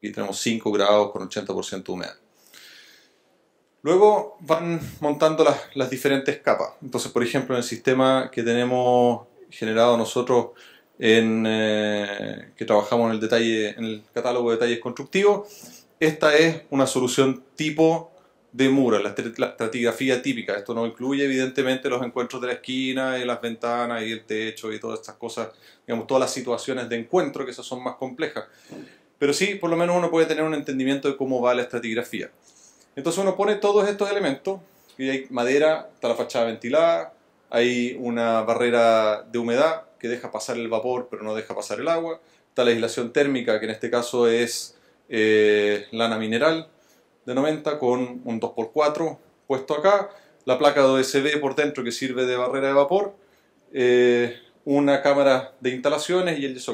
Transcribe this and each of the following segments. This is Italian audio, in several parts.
y tenemos 5 grados con 80% humedad. Luego van montando las, diferentes capas. Entonces, por ejemplo, en el sistema que tenemos generado nosotros, en, eh, que trabajamos en el, detalle, en el catálogo de detalles constructivos, esta es una solución tipo de muro la, estratigrafía típica. Esto no incluye evidentemente los encuentros de la esquina y las ventanas y el techo y todas estas cosas, digamos, todas las situaciones de encuentro, que esas son más complejas. Pero sí, por lo menos uno puede tener un entendimiento de cómo va la estratigrafía. Entonces uno pone todos estos elementos, y hay madera, está la fachada ventilada, hay una barrera de humedad que deja pasar el vapor pero no deja pasar el agua, está la aislación térmica que en este caso es eh, lana mineral de 90 con un 2x4 puesto acá, la placa de OSB por dentro que sirve de barrera de vapor, eh, una cámara de instalaciones y el yeso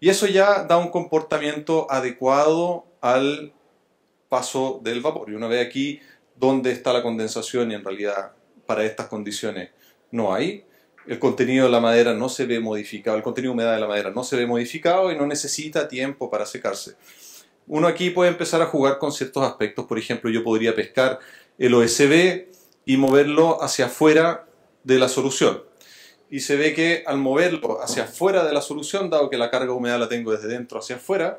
y eso ya da un comportamiento adecuado al paso del vapor. Y uno ve aquí dónde está la condensación y en realidad para estas condiciones no hay. El contenido de la madera no se ve modificado, el contenido de humedad de la madera no se ve modificado y no necesita tiempo para secarse. Uno aquí puede empezar a jugar con ciertos aspectos, por ejemplo, yo podría pescar el OSB y moverlo hacia afuera de la solución y se ve que al moverlo hacia afuera de la solución, dado que la carga humedad la tengo desde dentro hacia afuera,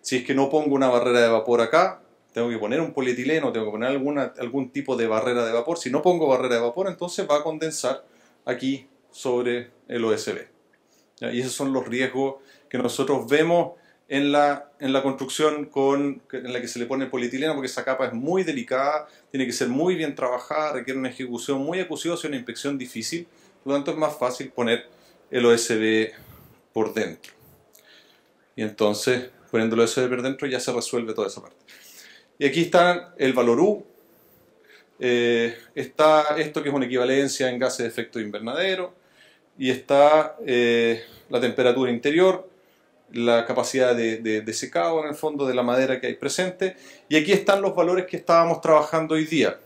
si es que no pongo una barrera de vapor acá, tengo que poner un polietileno, tengo que poner alguna, algún tipo de barrera de vapor. Si no pongo barrera de vapor, entonces va a condensar aquí sobre el OSB. Y esos son los riesgos que nosotros vemos en la, construcción en la que se le pone polietileno, porque esa capa es muy delicada, tiene que ser muy bien trabajada, requiere una ejecución muy acuciosa y una inspección difícil por lo tanto, es más fácil poner el OSB por dentro. Y entonces, poniendo el OSB por dentro, ya se resuelve toda esa parte. Y aquí está el valor U. Eh, está esto que es una equivalencia en gases de efecto invernadero. Y está eh, la temperatura interior, la capacidad de, secado en el fondo de la madera que hay presente. Y aquí están los valores que estábamos trabajando hoy día.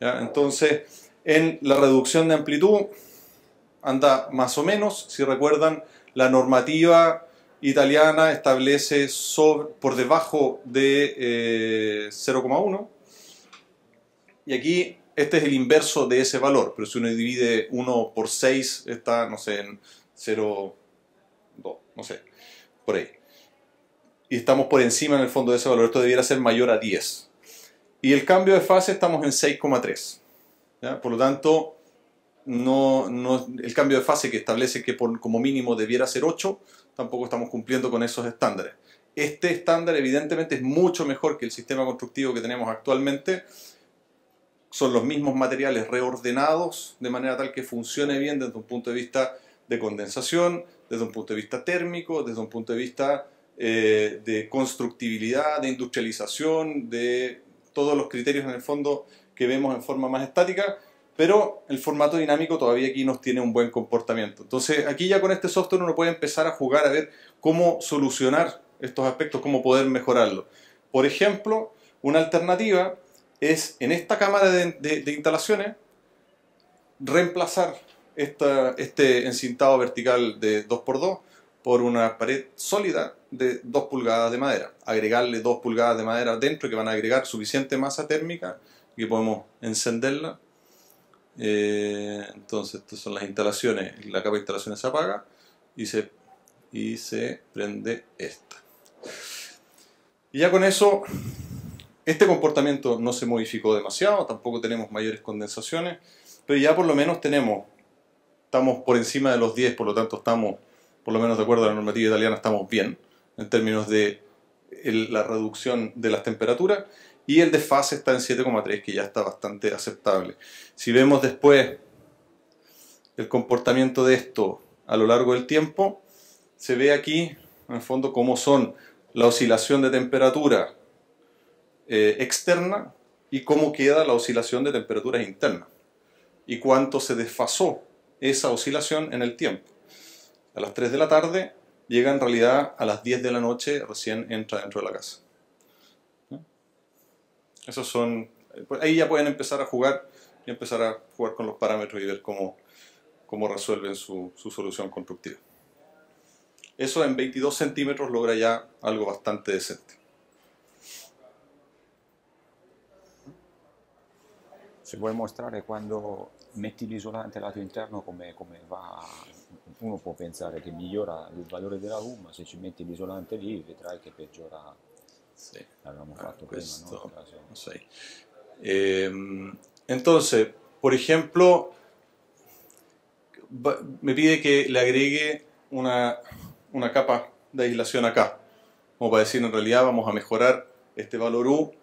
Entonces, en la reducción de amplitud anda más o menos, si recuerdan, la normativa italiana establece por debajo de 0,1 eh, y aquí este es el inverso de ese valor, pero si uno divide 1 por 6 está, no sé, en 0,2, no sé, por ahí. Y estamos por encima en el fondo de ese valor, esto debiera ser mayor a 10. Y el cambio de fase estamos en 6,3. Por lo tanto, el cambio de fase que establece que por, como mínimo debiera ser 8, tampoco estamos cumpliendo con esos estándares. Este estándar evidentemente es mucho mejor que el sistema constructivo que tenemos actualmente. Son los mismos materiales reordenados de manera tal que funcione bien desde un punto de vista de condensación, desde un punto de vista térmico, desde un punto de vista eh, de constructibilidad, de industrialización, de todos los criterios en el fondo que vemos en forma más estática, pero el formato dinámico todavía aquí nos tiene un buen comportamiento. Entonces aquí ya con este software uno puede empezar a jugar a ver cómo solucionar estos aspectos, cómo poder mejorarlo. Por ejemplo, una alternativa es en esta cámara de, instalaciones reemplazar este encintado vertical de 2x2 por una pared sólida de 2 pulgadas de madera. Agregarle 2 pulgadas de madera dentro que van a agregar suficiente masa térmica Aquí podemos encenderla. Eh, entonces, estas son las instalaciones. La capa de instalaciones se apaga y se, y se prende esta. Y ya con eso, este comportamiento no se modificó demasiado, tampoco tenemos mayores condensaciones, pero ya por lo menos tenemos, estamos por encima de los 10, por lo tanto estamos, por lo menos de acuerdo a la normativa italiana, estamos bien en términos de la reducción de las temperaturas y el desfase está en 7,3, que ya está bastante aceptable. Si vemos después el comportamiento de esto a lo largo del tiempo, se ve aquí en fondo cómo son la oscilación de temperatura eh, externa y cómo queda la oscilación de temperatura interna y cuánto se desfasó esa oscilación en el tiempo. A las 3 de la tarde llega en realidad a las 10 de la noche, recién entra dentro de la casa. Esos son, pues, ahí ya pueden empezar a jugar y empezar a jugar con los parámetros y ver cómo, cómo resuelven su, su solución constructiva. Eso en 22 centímetros logra ya algo bastante decente. Se puede mostrar cuando metes el isolante al lado interno como pues pues va, uno puede que que migliora el valor de la huma. Si metes el isolante lì verás que peggiora entonces, por ejemplo, me pide que le agregue una, capa de aislación acá, como para decir en realidad vamos a mejorar este valor U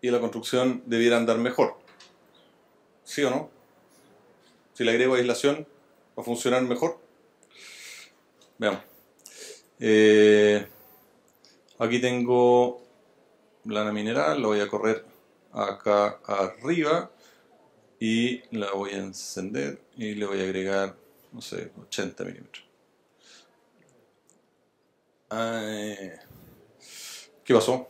y la construcción debiera andar mejor. ¿Sí o no? Si le agrego aislación, ¿va a funcionar mejor? Veamos. Eh, aquí tengo lana mineral, la voy a correr acá arriba y la voy a encender y le voy a agregar, no sé, 80 milímetros. Ah, ¿Qué pasó?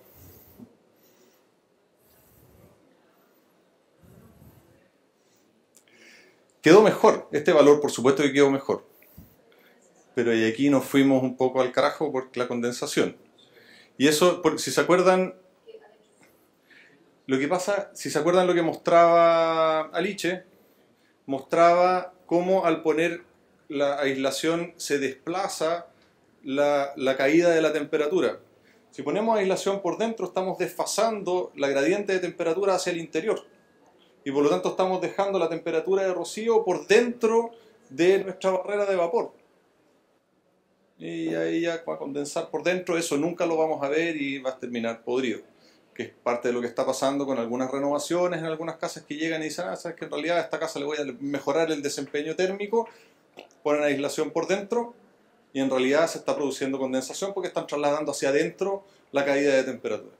Quedó mejor, este valor por supuesto que quedó mejor. Pero aquí nos fuimos un poco al carajo por la condensación. Y eso, si se acuerdan, lo que pasa, si se acuerdan lo que mostraba Aliche, mostraba cómo al poner la aislación se desplaza la, caída de la temperatura. Si ponemos aislación por dentro, estamos desfasando la gradiente de temperatura hacia el interior. Y por lo tanto estamos dejando la temperatura de rocío por dentro de nuestra barrera de vapor. Y ahí ya va a condensar por dentro, eso nunca lo vamos a ver y va a terminar podrido que es parte de lo que está pasando con algunas renovaciones en algunas casas que llegan y dicen, ah, sabes que en realidad a esta casa le voy a mejorar el desempeño térmico, ponen aislación por dentro y en realidad se está produciendo condensación porque están trasladando hacia adentro la caída de temperatura.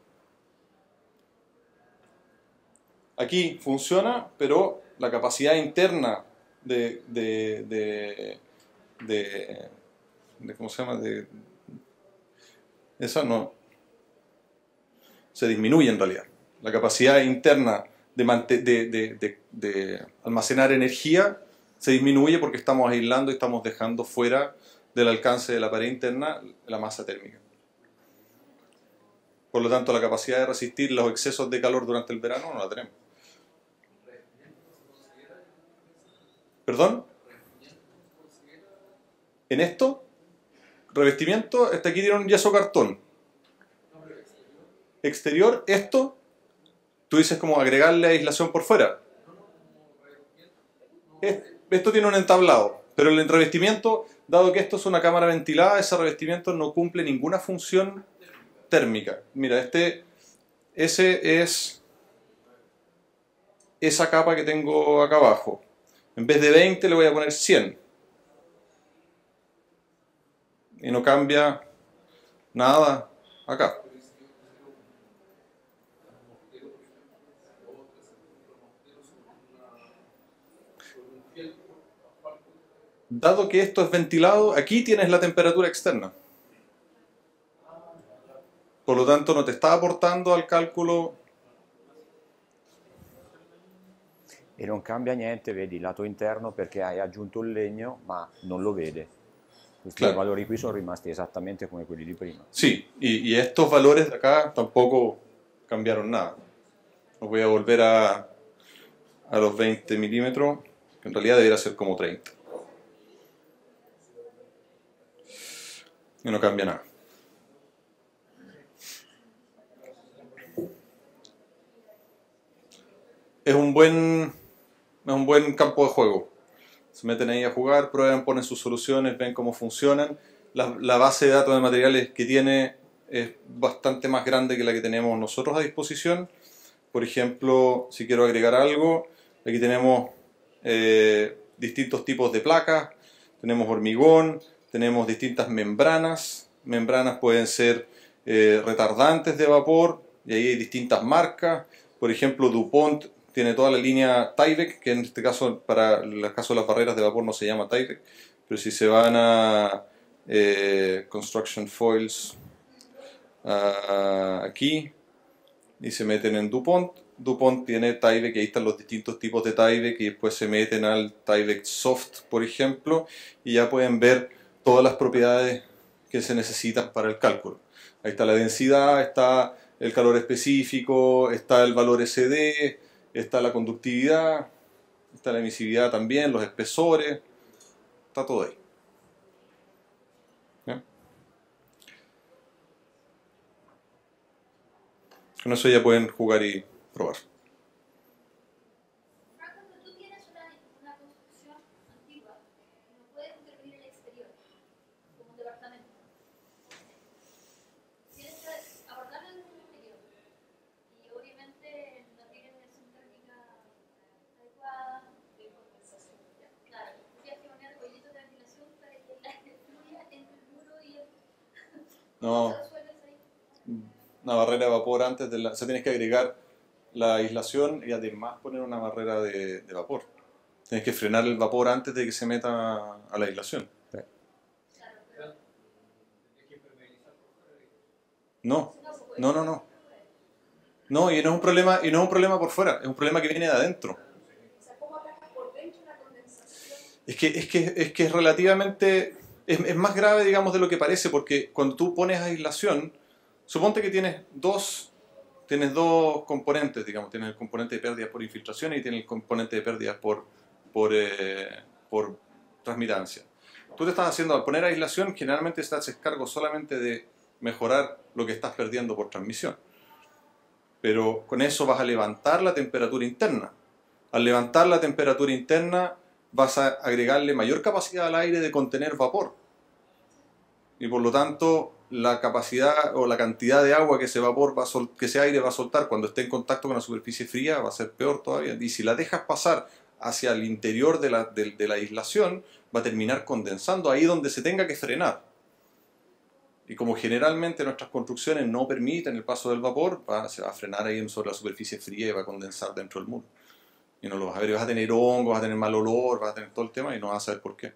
Aquí funciona, pero la capacidad interna de, de, de, de, de ¿cómo se llama? De, esa no, se disminuye en realidad. La capacidad interna de, almacenar energía se disminuye porque estamos aislando y estamos dejando fuera del alcance de la pared interna la masa térmica. Por lo tanto, la capacidad de resistir los excesos de calor durante el verano no la tenemos. ¿Perdón? En esto, revestimiento, hasta aquí dieron yeso cartón exterior, esto, tú dices como agregarle aislación por fuera. Esto tiene un entablado, pero el revestimiento, dado que esto es una cámara ventilada, ese revestimiento no cumple ninguna función térmica. Mira, este, ese es esa capa que tengo acá abajo. En vez de 20 le voy a poner 100. Y no cambia nada acá. dado que esto es ventilado, aquí tienes la temperatura externa. Por lo tanto, no te está aportando al cálculo... Y no cambia niente, vedi, el lato interno porque hay aggiunto el legno, ma no lo vede. Los valores aquí son rimasti exactamente como quelli prima. Sí, y, estos valores de acá tampoco cambiaron nada. Lo voy a volver a, a los 20 milímetros, que en realidad debería ser como 30. y no cambia nada. Es un buen, es un buen campo de juego. Se meten ahí a jugar, prueban, ponen sus soluciones, ven cómo funcionan. La, base de datos de materiales que tiene es bastante más grande que la que tenemos nosotros a disposición. Por ejemplo, si quiero agregar algo, aquí tenemos eh, distintos tipos de placas, tenemos hormigón, tenemos distintas membranas. Membranas pueden ser eh, retardantes de vapor y ahí hay distintas marcas. Por ejemplo, DuPont tiene toda la línea Tyvek, que en este caso para el caso de las barreras de vapor no se llama Tyvek, pero si se van a eh, Construction Foils aquí y se meten en DuPont, DuPont tiene Tyvek, ahí están los distintos tipos de Tyvek y después se meten al Tyvek Soft, por ejemplo, y ya pueden ver todas las propiedades que se necesitan para el cálculo. Ahí está la densidad, está el calor específico, está el valor SD, está la conductividad, está la emisividad también, los espesores, está todo ahí. Con eso ya pueden jugar y probar. No. Una barrera de vapor antes de la. O sea, tienes que agregar la aislación y además poner una barrera de, vapor. Tienes que frenar el vapor antes de que se meta a la aislación. No, no, no, no. No, y no es un problema, y no es un problema por fuera, es un problema que viene de adentro. Es que, es que es relativamente es, más grave, digamos, de lo que parece, porque cuando tú pones aislación, suponte que tienes dos, tienes dos componentes, digamos, tienes el componente de pérdidas por infiltración y tienes el componente de pérdidas por, por, eh, por transmitancia. Tú te estás haciendo, al poner aislación, generalmente te haces cargo solamente de mejorar lo que estás perdiendo por transmisión. Pero con eso vas a levantar la temperatura interna. Al levantar la temperatura interna, vas a agregarle mayor capacidad al aire de contener vapor. Y por lo tanto, la capacidad o la cantidad de agua que ese vapor va que ese aire va a soltar cuando esté en contacto con la superficie fría va a ser peor todavía. Y si la dejas pasar hacia el interior de la, la aislación, va a terminar condensando ahí donde se tenga que frenar. Y como generalmente nuestras construcciones no permiten el paso del vapor, va, se va a frenar ahí sobre la superficie fría y va a condensar dentro del muro y no lo vas a ver. vas a tener hongo, vas a tener mal olor, vas a tener todo el tema y no vas a saber por qué.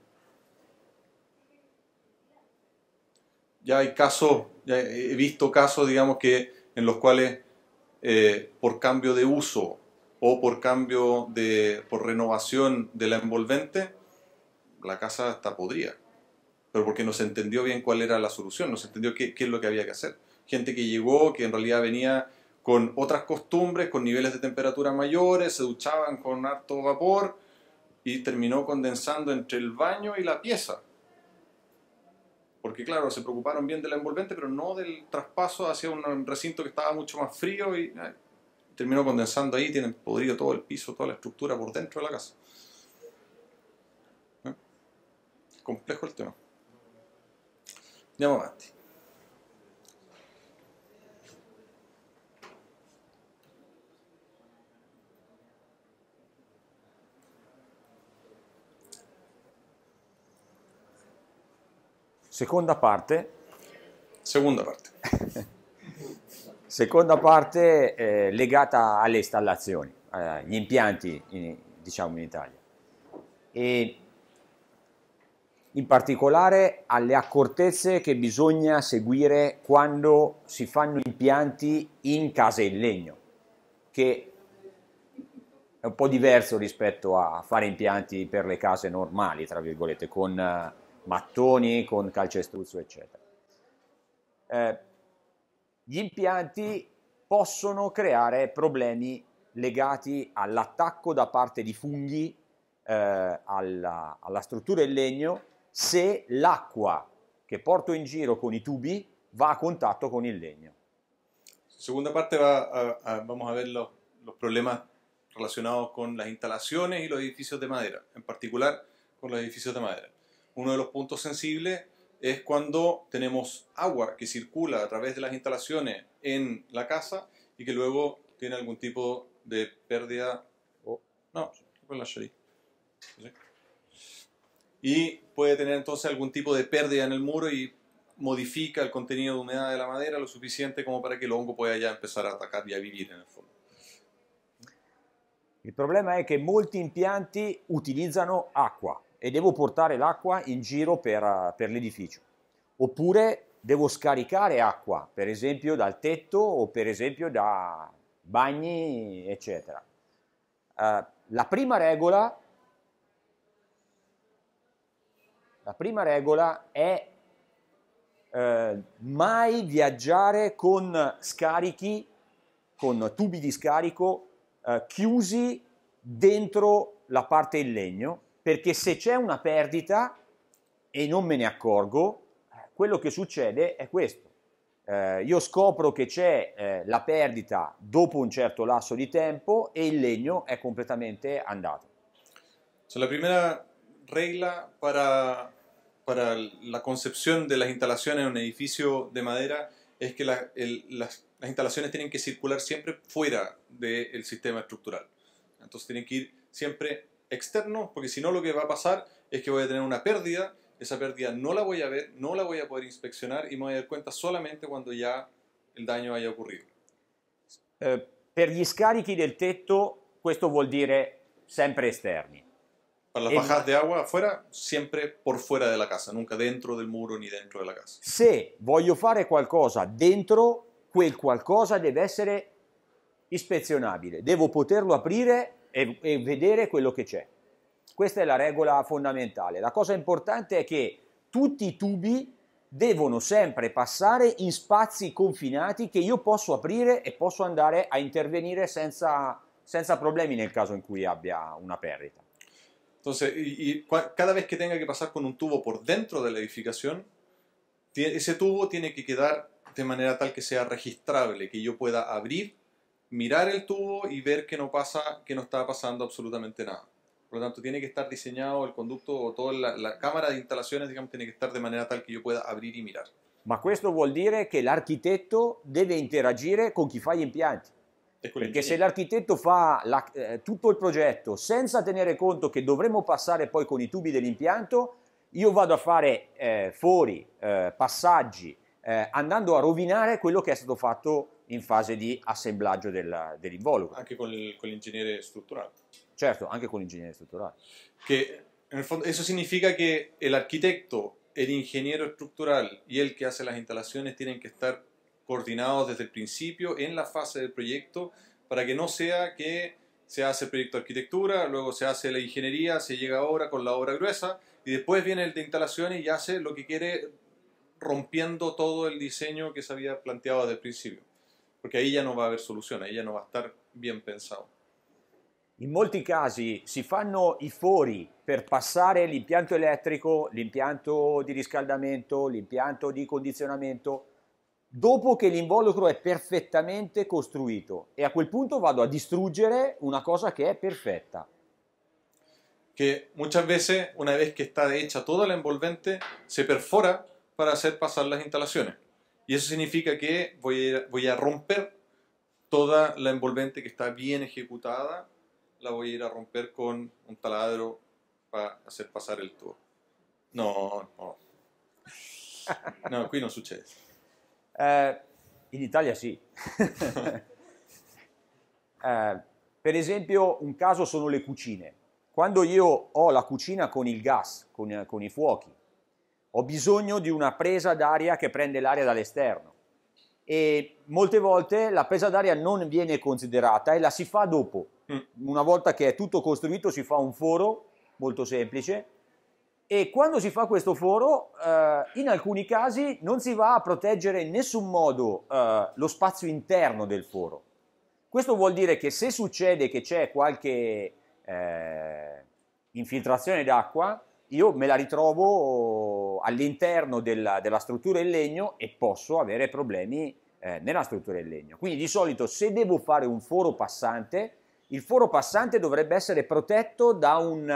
Ya hay casos, he visto casos, digamos, que en los cuales eh, por cambio de uso o por cambio de, por renovación de la envolvente, la casa hasta podría, Pero porque no se entendió bien cuál era la solución, no se entendió qué es lo que había que hacer. Gente que llegó, que en realidad venía con otras costumbres, con niveles de temperatura mayores, se duchaban con harto vapor y terminó condensando entre el baño y la pieza. Porque claro, se preocuparon bien de la envolvente, pero no del traspaso hacia un recinto que estaba mucho más frío y terminó condensando ahí, tienen podrido todo el piso, toda la estructura por dentro de la casa. ¿Eh? Complejo el tema. a ti. Seconda parte. Seconda parte. Seconda parte eh, legata alle installazioni, agli eh, impianti, in, diciamo in Italia. E in particolare alle accortezze che bisogna seguire quando si fanno impianti in case in legno, che è un po' diverso rispetto a fare impianti per le case normali, tra virgolette, con eh, mattoni con calcestruzzo, eccetera. Eh, gli impianti possono creare problemi legati all'attacco da parte di funghi eh, alla, alla struttura in legno se l'acqua che porto in giro con i tubi va a contatto con il legno. Seconda parte va a, a, vamos a ver los, los problemas relacionados con las instalaciones y los edificios de madera, en particular con los edificios de madera. uno de los puntos sensibles es cuando tenemos agua que circula a través de las instalaciones en la casa y que luego tiene algún tipo de pérdida. no, con la ¿Sí? Y puede tener entonces algún tipo de pérdida en el muro y modifica el contenido de humedad de la madera lo suficiente como para que el hongo pueda ya empezar a atacar y a vivir en el fondo. El problema es que muchos implantes utilizan agua. e devo portare l'acqua in giro per, eh, per l'edificio. Oppure devo scaricare acqua, per esempio dal tetto o per esempio da bagni, eccetera. Uh, la prima regola La prima regola è eh, mai viaggiare con scarichi, con tubi di scarico eh, chiusi dentro la parte in legno perché se c'è una perdita e non me ne accorgo, quello che succede è questo. Eh, io scopro che c'è eh, la perdita dopo un certo lasso di tempo e il legno è completamente andato. So, la prima regola per, para, la concezione de las in un edificio di madera è che la, el, las, las, instalaciones tienen que circular siempre fuera del sistema strutturale. Quindi devono que sempre siempre externos, porque si no lo que va a pasar es que voy a tener una pérdida, esa pérdida no la voy a ver, no la voy a poder inspeccionar y me voy a dar cuenta solamente cuando ya il daño haya ocurrido. Eh, per gli scarichi del tetto questo vuol dire sempre esterni. Per le bajate di acqua fuera, sempre por fuera della casa, nunca dentro del muro ni dentro della casa. Se voglio fare qualcosa dentro, quel qualcosa deve essere ispezionabile, devo poterlo aprire e, e vedere quello che c'è. Questa è la regola fondamentale. La cosa importante è che tutti i tubi devono sempre passare in spazi confinati che io posso aprire e posso andare a intervenire senza, senza problemi nel caso in cui abbia una perdita. Entonces, y, y, cada vez que tenga que pasar con un tubo por dentro de la edificación, ese tubo tiene que quedar de manera tal que sea registrable, que yo pueda abrir mirar el tubo y ver que no pasa, que no está pasando absolutamente nada. Por lo tanto, tiene que estar diseñado el conducto o toda la, la cámara de instalaciones, digamos, tiene que estar de manera tal que yo pueda abrir y mirar. Ma questo vuol dire che l'architetto deve interagire con chi fa gli impianti. Perché se l'architetto fa la, eh, tutto il progetto senza tenere conto che dovremmo passare poi con i tubi dell'impianto, io vado a fare eh, fuori eh, passaggi eh, andando a rovinare quello che è stato fatto en fase de di del dell'involucro. Anche con, el ingeniero estructural? Certo, también con el ingeniero estructural. eso significa que el arquitecto, el ingeniero estructural y el que hace las instalaciones tienen que estar coordinados desde el principio en la fase del proyecto para que no sea que se hace el proyecto de arquitectura, luego se hace la ingeniería, se llega ahora con la obra gruesa y después viene el de instalaciones y hace lo que quiere rompiendo todo el diseño que se había planteado desde el principio. Porque ahí ya no va a haber solución, ahí ya no va a estar bien pensado. In molti casi si fanno i fori per passare l'impianto elettrico, l'impianto di riscaldamento, l'impianto di condizionamento, dopo che l'involucro è perfettamente costruito e a quel punto vado a distruggere una cosa che è perfetta. Che muchas veces, una vez che está hecha tutta la envolvente, se perfora per hacer passare le installazioni. Y eso significa que voy a, voy a romper toda la envolvente que está bien ejecutada, la voy a ir a romper con un taladro para hacer pasar el tubo. No, no. No, qui non succede. Eh, in Italia sì. eh, per esempio, un caso sono le cucine. Quando io ho la cucina con il gas, con, con i fuochi, ho bisogno di una presa d'aria che prende l'aria dall'esterno e molte volte la presa d'aria non viene considerata e la si fa dopo. Mm. Una volta che è tutto costruito si fa un foro molto semplice e quando si fa questo foro eh, in alcuni casi non si va a proteggere in nessun modo eh, lo spazio interno del foro. Questo vuol dire che se succede che c'è qualche eh, infiltrazione d'acqua, io me la ritrovo all'interno della, della struttura in legno e posso avere problemi eh, nella struttura in legno. Quindi di solito se devo fare un foro passante, il foro passante dovrebbe essere protetto da un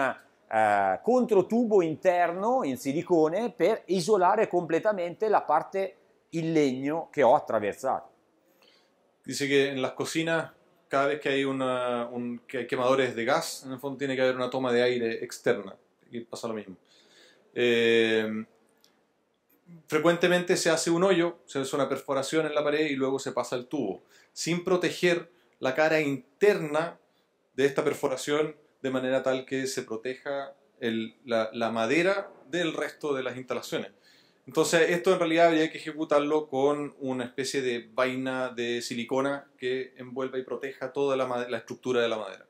eh, controtubo interno in silicone per isolare completamente la parte in legno che ho attraversato. Dice che en las cada vez che hai una, eh, un, que hay de gas, en fondo tiene che avere una toma di aire externa. y pasa lo mismo. Eh, frecuentemente se hace un hoyo, se hace una perforación en la pared y luego se pasa el tubo, sin proteger la cara interna de esta perforación de manera tal que se proteja la, madera del resto de las instalaciones. Entonces esto en realidad habría que ejecutarlo con una especie de vaina de silicona que envuelva y proteja toda la estructura de la madera.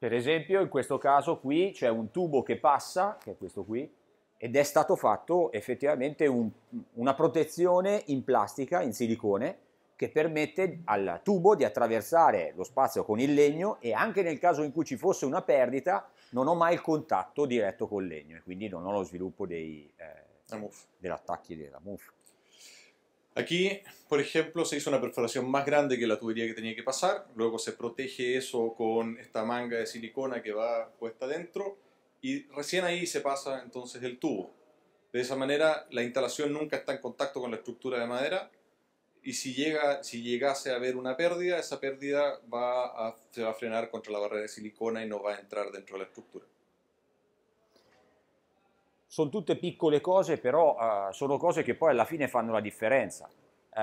Per esempio in questo caso qui c'è un tubo che passa, che è questo qui, ed è stato fatto effettivamente un, una protezione in plastica, in silicone, che permette al tubo di attraversare lo spazio con il legno e anche nel caso in cui ci fosse una perdita non ho mai il contatto diretto col legno e quindi non ho lo sviluppo dei, eh, dell'attacchi della muffa. Aquí, por ejemplo, se hizo una perforación más grande que la tubería que tenía que pasar, luego se protege eso con esta manga de silicona que va puesta dentro y recién ahí se pasa entonces el tubo. De esa manera la instalación nunca está en contacto con la estructura de madera y si, llega, si llegase a haber una pérdida, esa pérdida va a, se va a frenar contra la barrera de silicona y no va a entrar dentro de la estructura. sono tutte piccole cose, però eh, sono cose che poi alla fine fanno la differenza. Eh,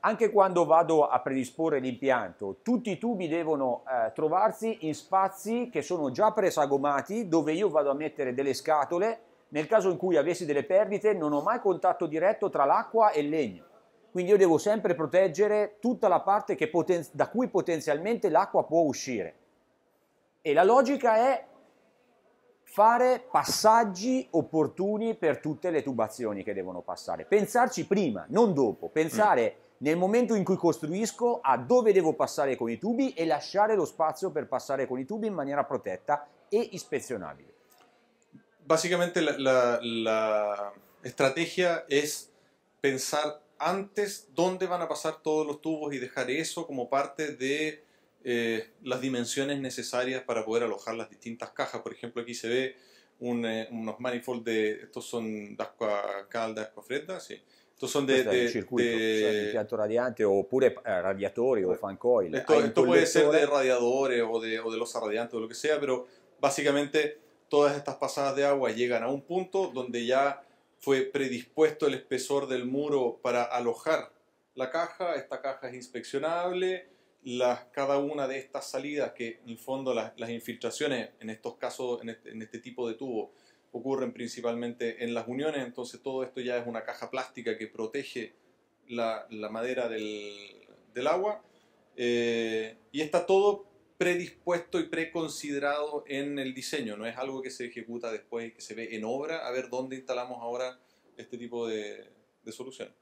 anche quando vado a predisporre l'impianto, tutti i tubi devono eh, trovarsi in spazi che sono già presagomati, dove io vado a mettere delle scatole. Nel caso in cui avessi delle perdite, non ho mai contatto diretto tra l'acqua e il legno. Quindi io devo sempre proteggere tutta la parte poten- da cui potenzialmente l'acqua può uscire. E la logica è fare passaggi opportuni per tutte le tubazioni che devono passare. Pensarci prima, non dopo, pensare mm. nel momento in cui costruisco a dove devo passare con i tubi e lasciare lo spazio per passare con i tubi in maniera protetta e ispezionabile. Básicamente la, la, la estrategia es pensar antes dónde van a pasar todos los tubos y dejar eso como parte de Eh, las dimensiones necesarias para poder alojar las distintas cajas. Por ejemplo, aquí se ve eh, unos manifold de. Estos son de agua calda, acqua fredda, Estos son de, de, circuito, de, radiante o pure eh, radiatori o pues, fan coil. Esto, puede ser de radiadores o de, o de losa radiante o lo que sea, pero básicamente todas estas pasadas de agua llegan a un punto donde ya fue predispuesto el espesor del muro para alojar la caja. Esta caja es inspeccionable, cada una de estas salidas, que en el fondo las, infiltraciones en estos casos, este, en este, tipo de tubo, ocurren principalmente en las uniones, entonces todo esto ya es una caja plástica que protege la, madera del, agua eh, y está todo predispuesto y preconsiderado en el diseño, no es algo que se ejecuta después y que se ve en obra, a ver dónde instalamos ahora este tipo de, de soluciones.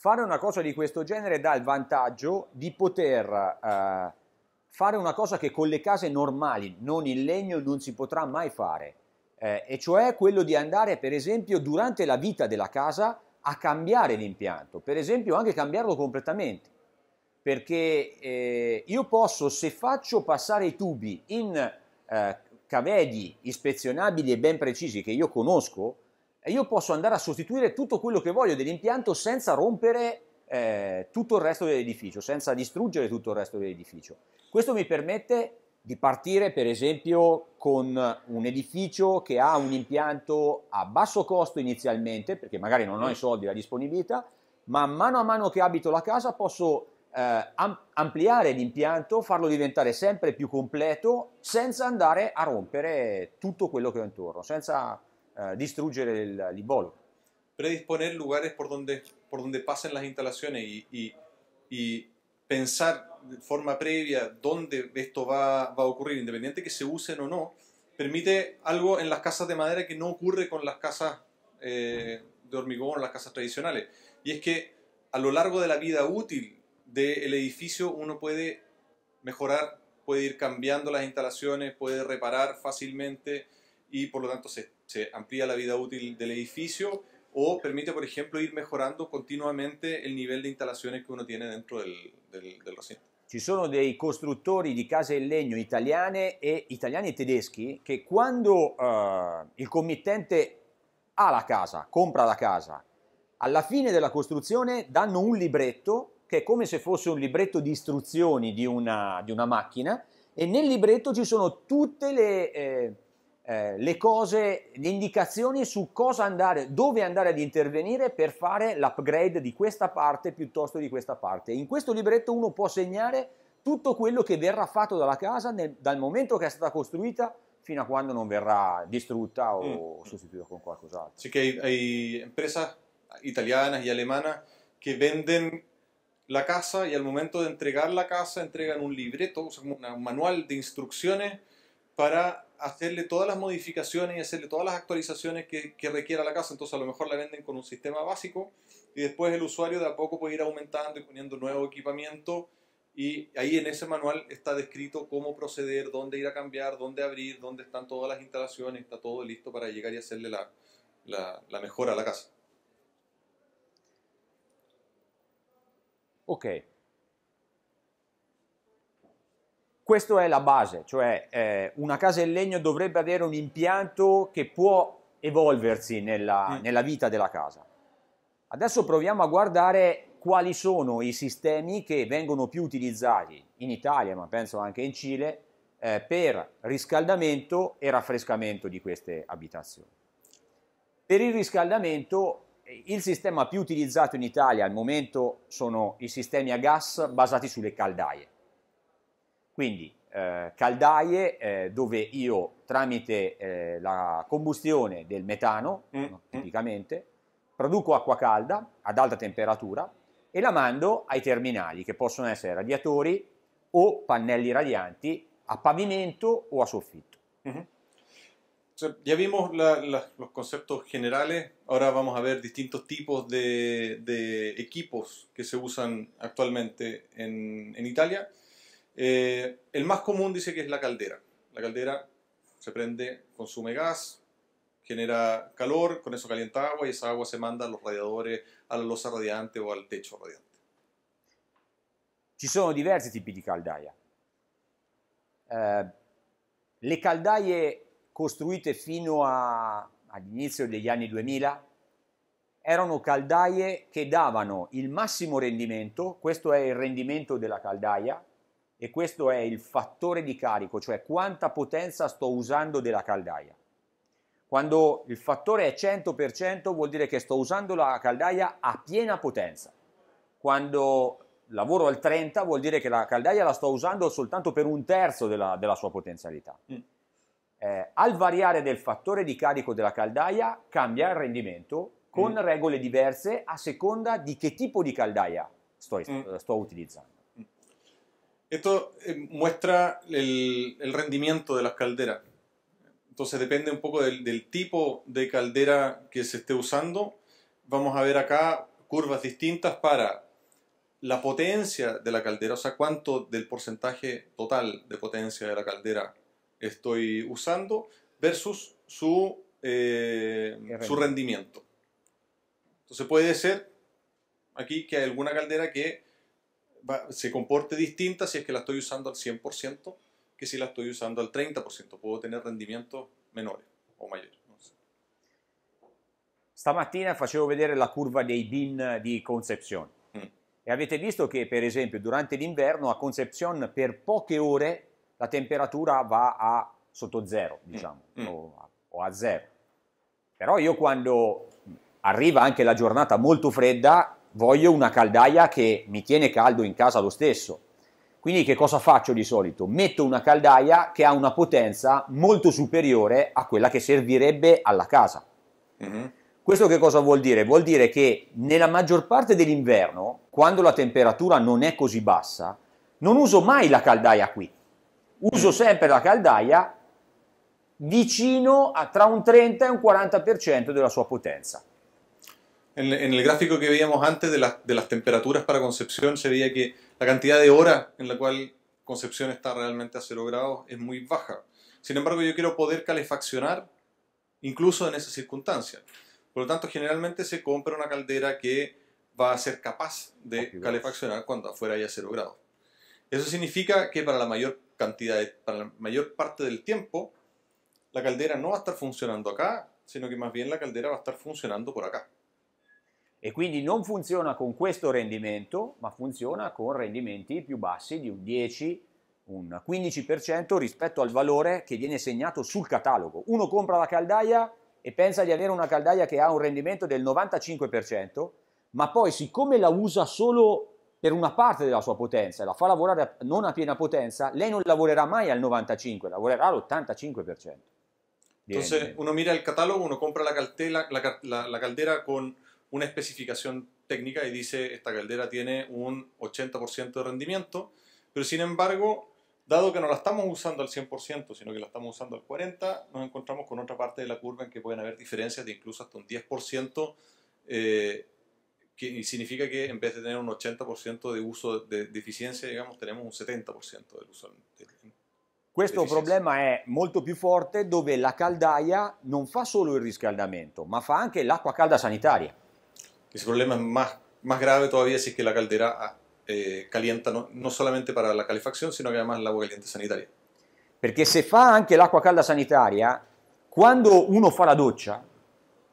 Fare una cosa di questo genere dà il vantaggio di poter eh, fare una cosa che con le case normali, non in legno, non si potrà mai fare, eh, e cioè quello di andare, per esempio, durante la vita della casa a cambiare l'impianto, per esempio anche cambiarlo completamente, perché eh, io posso, se faccio passare i tubi in eh, cavedi ispezionabili e ben precisi che io conosco, e io posso andare a sostituire tutto quello che voglio dell'impianto senza rompere eh, tutto il resto dell'edificio, senza distruggere tutto il resto dell'edificio. Questo mi permette di partire per esempio con un edificio che ha un impianto a basso costo inizialmente, perché magari non ho i soldi, la disponibilità, ma mano a mano che abito la casa posso eh, ampliare l'impianto, farlo diventare sempre più completo senza andare a rompere tutto quello che ho intorno, senza uh, el limbo, Predisponer lugares por donde, por donde pasen las instalaciones y, y, pensar de forma previa dónde esto va, va a ocurrir, independiente que se usen o no, permite algo en las casas de madera que no ocurre con las casas eh, de hormigón las casas tradicionales. Y es que a lo largo de la vida útil del edificio uno puede mejorar, puede ir cambiando las instalaciones, puede reparar fácilmente y por lo tanto se se amplía la vida útil del edificio o permite, por ejemplo, ir mejorando continuamente el nivel de instalaciones que uno tiene dentro del, del, del recinto. Ci sono dei costruttori di case in legno italiane e, italiani e tedeschi che quando uh, il committente ha la casa, compra la casa, alla fine della costruzione danno un libretto che è come se fosse un libretto di istruzioni di una, di una macchina e nel libretto ci sono tutte le... Eh, eh, le cose, le indicazioni su cosa andare, dove andare ad intervenire per fare l'upgrade di questa parte piuttosto di questa parte. In questo libretto uno può segnare tutto quello che verrà fatto dalla casa nel, dal momento che è stata costruita fino a quando non verrà distrutta o mm. sostituita con qualcos'altro. Sì, che hai hay empresas e y che que venden la casa e al momento di entregar la casa entregan un libreto, o sea, un manual de instrucciones para hacerle todas las modificaciones y hacerle todas las actualizaciones que, requiera la casa. Entonces a lo mejor la venden con un sistema básico y después el usuario de a poco puede ir aumentando y poniendo nuevo equipamiento. Y ahí en ese manual está descrito cómo proceder, dónde ir a cambiar, dónde abrir, dónde están todas las instalaciones, está todo listo para llegar y hacerle la, la mejora a la casa. Ok. Questa è la base, cioè eh, una casa in legno dovrebbe avere un impianto che può evolversi nella, mm. nella vita della casa. Adesso proviamo a guardare quali sono i sistemi che vengono più utilizzati in Italia, ma penso anche in Cile, eh, per riscaldamento e raffrescamento di queste abitazioni. Per il riscaldamento il sistema più utilizzato in Italia al momento sono i sistemi a gas basati sulle caldaie. Quindi eh, caldaie eh, dove io tramite eh, la combustione del metano, mm. no, mm. tipicamente, produco acqua calda ad alta temperatura e la mando ai terminali che possono essere radiatori o pannelli radianti a pavimento o a soffitto. Mm -hmm. so, ya vimos la, la, los conceptos generales, ahora vamos a ver distintos tipos de, de equipos que se usan actualmente en, en Italia. Eh, el más común dice que es la caldera. La caldera se prende, consume gas, genera calor, con eso calienta agua y esa agua se manda a los radiadores, a la losa radiante o al techo radiante. Ci sono diversi tipi di caldaia. Eh, le caldaie costruite fino a, all'inizio degli anni 2000 erano caldaie che davano il massimo rendimento, questo è il rendimento della caldaia, e questo è il fattore di carico, cioè quanta potenza sto usando della caldaia. Quando il fattore è 100% vuol dire che sto usando la caldaia a piena potenza. Quando lavoro al 30 vuol dire che la caldaia la sto usando soltanto per un terzo della, della sua potenzialità. Mm. Eh, al variare del fattore di carico della caldaia cambia il rendimento con mm. regole diverse a seconda di che tipo di caldaia sto, mm. Eh, sto utilizzando. Esto eh, muestra el, rendimiento de las calderas. Entonces depende un poco del, tipo de caldera que se esté usando. Vamos a ver acá curvas distintas para la potencia de la caldera, o sea, cuánto del porcentaje total de potencia de la caldera estoy usando versus su, eh, su rendimiento. Entonces puede ser aquí que hay alguna caldera que va, se comporte distinta si es que la estoy usando al 100% que si la estoy usando al 30%. Puedo tener rendimientos menores o mayores. No sé. Stamattina facevo vedere la curva dei bin di Concepción. Mm. E avete visto che, per esempio, durante l'inverno a Concepción per poche ore la temperatura va a sotto zero, mm. diciamo, mm. o, a, o a zero. Però io quando arriva anche la giornata molto fredda, voglio una caldaia che mi tiene caldo in casa lo stesso. Quindi che cosa faccio di solito? Metto una caldaia che ha una potenza molto superiore a quella che servirebbe alla casa. Mm-hmm. Questo che cosa vuol dire? Vuol dire che nella maggior parte dell'inverno, quando la temperatura non è così bassa, non uso mai la caldaia qui. Uso sempre la caldaia vicino a tra un 30 e un 40% della sua potenza. en, el gráfico que veíamos antes de, las temperaturas para Concepción, se veía que la cantidad de hora en la cual Concepción está realmente a 0 grados es muy baja. Sin embargo, yo quiero poder calefaccionar incluso en esa circunstancia. Por lo tanto, generalmente se compra una caldera que va a ser capaz de calefaccionar cuando afuera haya 0 grados. Eso significa que para la mayor cantidad, para la mayor parte del tiempo, la caldera no va a estar funcionando acá, sino que más bien la caldera va a estar funcionando por acá. e quindi non funziona con questo rendimento, ma funziona con rendimenti più bassi di un 10, un 15% rispetto al valore che viene segnato sul catalogo. Uno compra la caldaia e pensa di avere una caldaia che ha un rendimento del 95%, ma poi siccome la usa solo per una parte della sua potenza, la fa lavorare non a piena potenza, lei non lavorerà mai al 95%, lavorerà all'85%. se uno mira il catalogo, uno compra la, caltela, la, la, la caldera con una especificación técnica y dice esta caldera tiene un 80% de rendimiento, pero sin embargo, dado que no la estamos usando al 100%, sino que la estamos usando al 40%, nos encontramos con otra parte de la curva en que pueden haber diferencias de incluso hasta un 10%, eh, que significa que en vez de tener un 80% de uso de, eficiencia, digamos, tenemos un 70% del uso de, Questo problema è molto più forte dove la caldaia non fa solo il riscaldamento, ma fa anche l'acqua calda sanitaria. Ese problema es más, más grave todavía si es que la caldera ah, eh, calienta no, no, solamente para la calefacción, sino che además el agua caliente sanitaria. Perché se fa anche l'acqua calda sanitaria, quando uno fa la doccia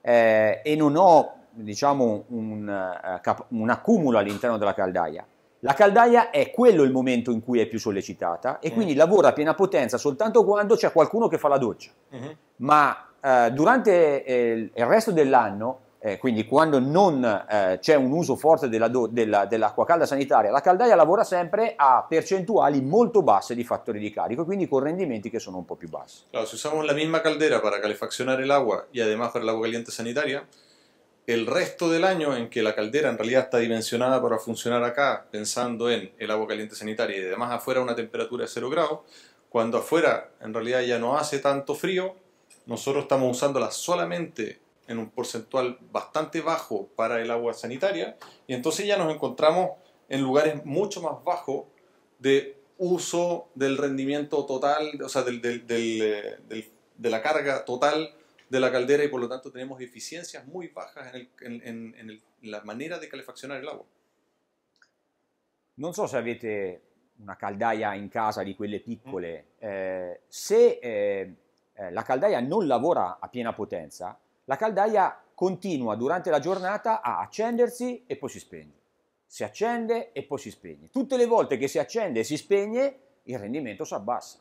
eh, e non ho diciamo, un, eh, un accumulo all'interno della caldaia, la caldaia è quello il momento in cui è più sollecitata e mm. quindi lavora a piena potenza soltanto quando c'è qualcuno che fa la doccia. Mm-hmm. Ma eh, durante eh, il resto dell'anno eh, quindi quando non eh, c'è un uso forte della do, della, dell'acqua calda sanitaria, la caldaia lavora sempre a percentuali molto basse di fattori di carico, quindi con rendimenti che sono un po' più bassi. Claro, si usamos la misma caldera per calefaccionare el agua y además para el agua caliente sanitaria, il resto del año en que la caldera in realtà sta dimensionata per funzionare acá, pensando in el agua caliente sanitaria y además afuera una temperatura de 0 grado, quando afuera in realtà ya non hace tanto frío, nosotros estamos usándola solamente en un porcentual bastante bajo para el agua sanitaria y entonces ya nos encontramos en lugares mucho más bajos de uso del rendimiento total, o sea, del, eh, de la carga total de la caldera y por lo tanto tenemos eficiencias muy bajas en, manera de en, el, agua. la sé si habéis una caldaia en casa de quelle piccole, mm. eh, Si eh, la caldaia no lavora a piena potencia, La caldaia continua durante la giornata a accendersi e poi si spegne. Si accende e poi si spegne. Tutte le volte che si accende e si spegne, il rendimento si abbassa.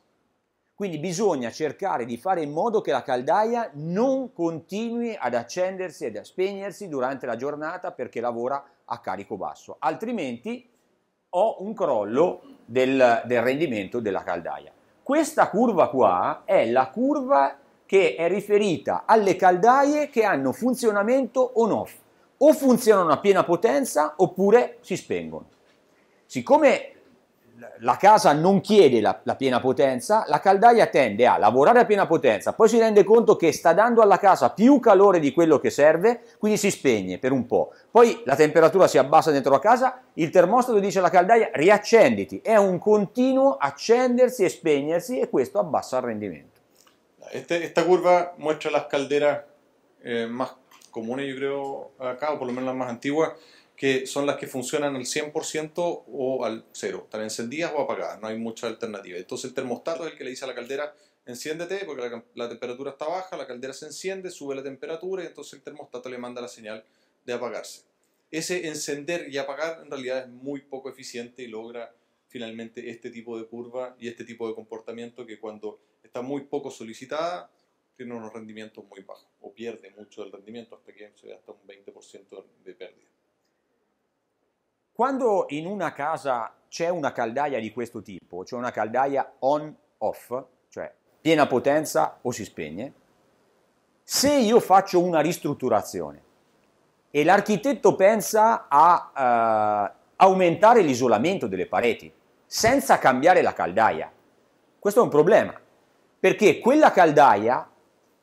Quindi bisogna cercare di fare in modo che la caldaia non continui ad accendersi e a spegnersi durante la giornata perché lavora a carico basso, altrimenti ho un crollo del, del rendimento della caldaia. Questa curva qua è la curva che è riferita alle caldaie che hanno funzionamento on-off, o funzionano a piena potenza oppure si spengono. Siccome la casa non chiede la, la, piena potenza, la caldaia tende a lavorare a piena potenza, poi si rende conto che sta dando alla casa più calore di quello che serve, quindi si spegne per un po'. Poi la temperatura si abbassa dentro la casa, il termostato dice alla caldaia riaccenditi, è un continuo accendersi e spegnersi e questo abbassa il rendimento. Este, esta curva muestra las calderas eh, más comunes, yo creo, acá, o por lo menos las más antiguas, que son las que funcionan al 100% o al cero, Están encendidas o apagadas, no hay mucha alternativa. Entonces el termostato es el que le dice a la caldera, enciéndete, porque la temperatura está baja, la caldera se enciende, sube la temperatura y entonces el termostato le manda la señal de apagarse. Ese encender y apagar en realidad es muy poco eficiente y logra finalmente este tipo de curva y este tipo de comportamiento que cuando está muy poco solicitada, tiene unos rendimientos muy bajos o pierde mucho del rendimiento hasta que llega hasta un 20% de pérdida. Quando in una casa c'è una caldaia di questo tipo, cioè una caldaia on-off, cioè piena potenza o si spegne, se io faccio una ristrutturazione e l'architetto pensa a eh, aumentare l'isolamento delle pareti senza cambiare la caldaia, questo è un problema perché quella caldaia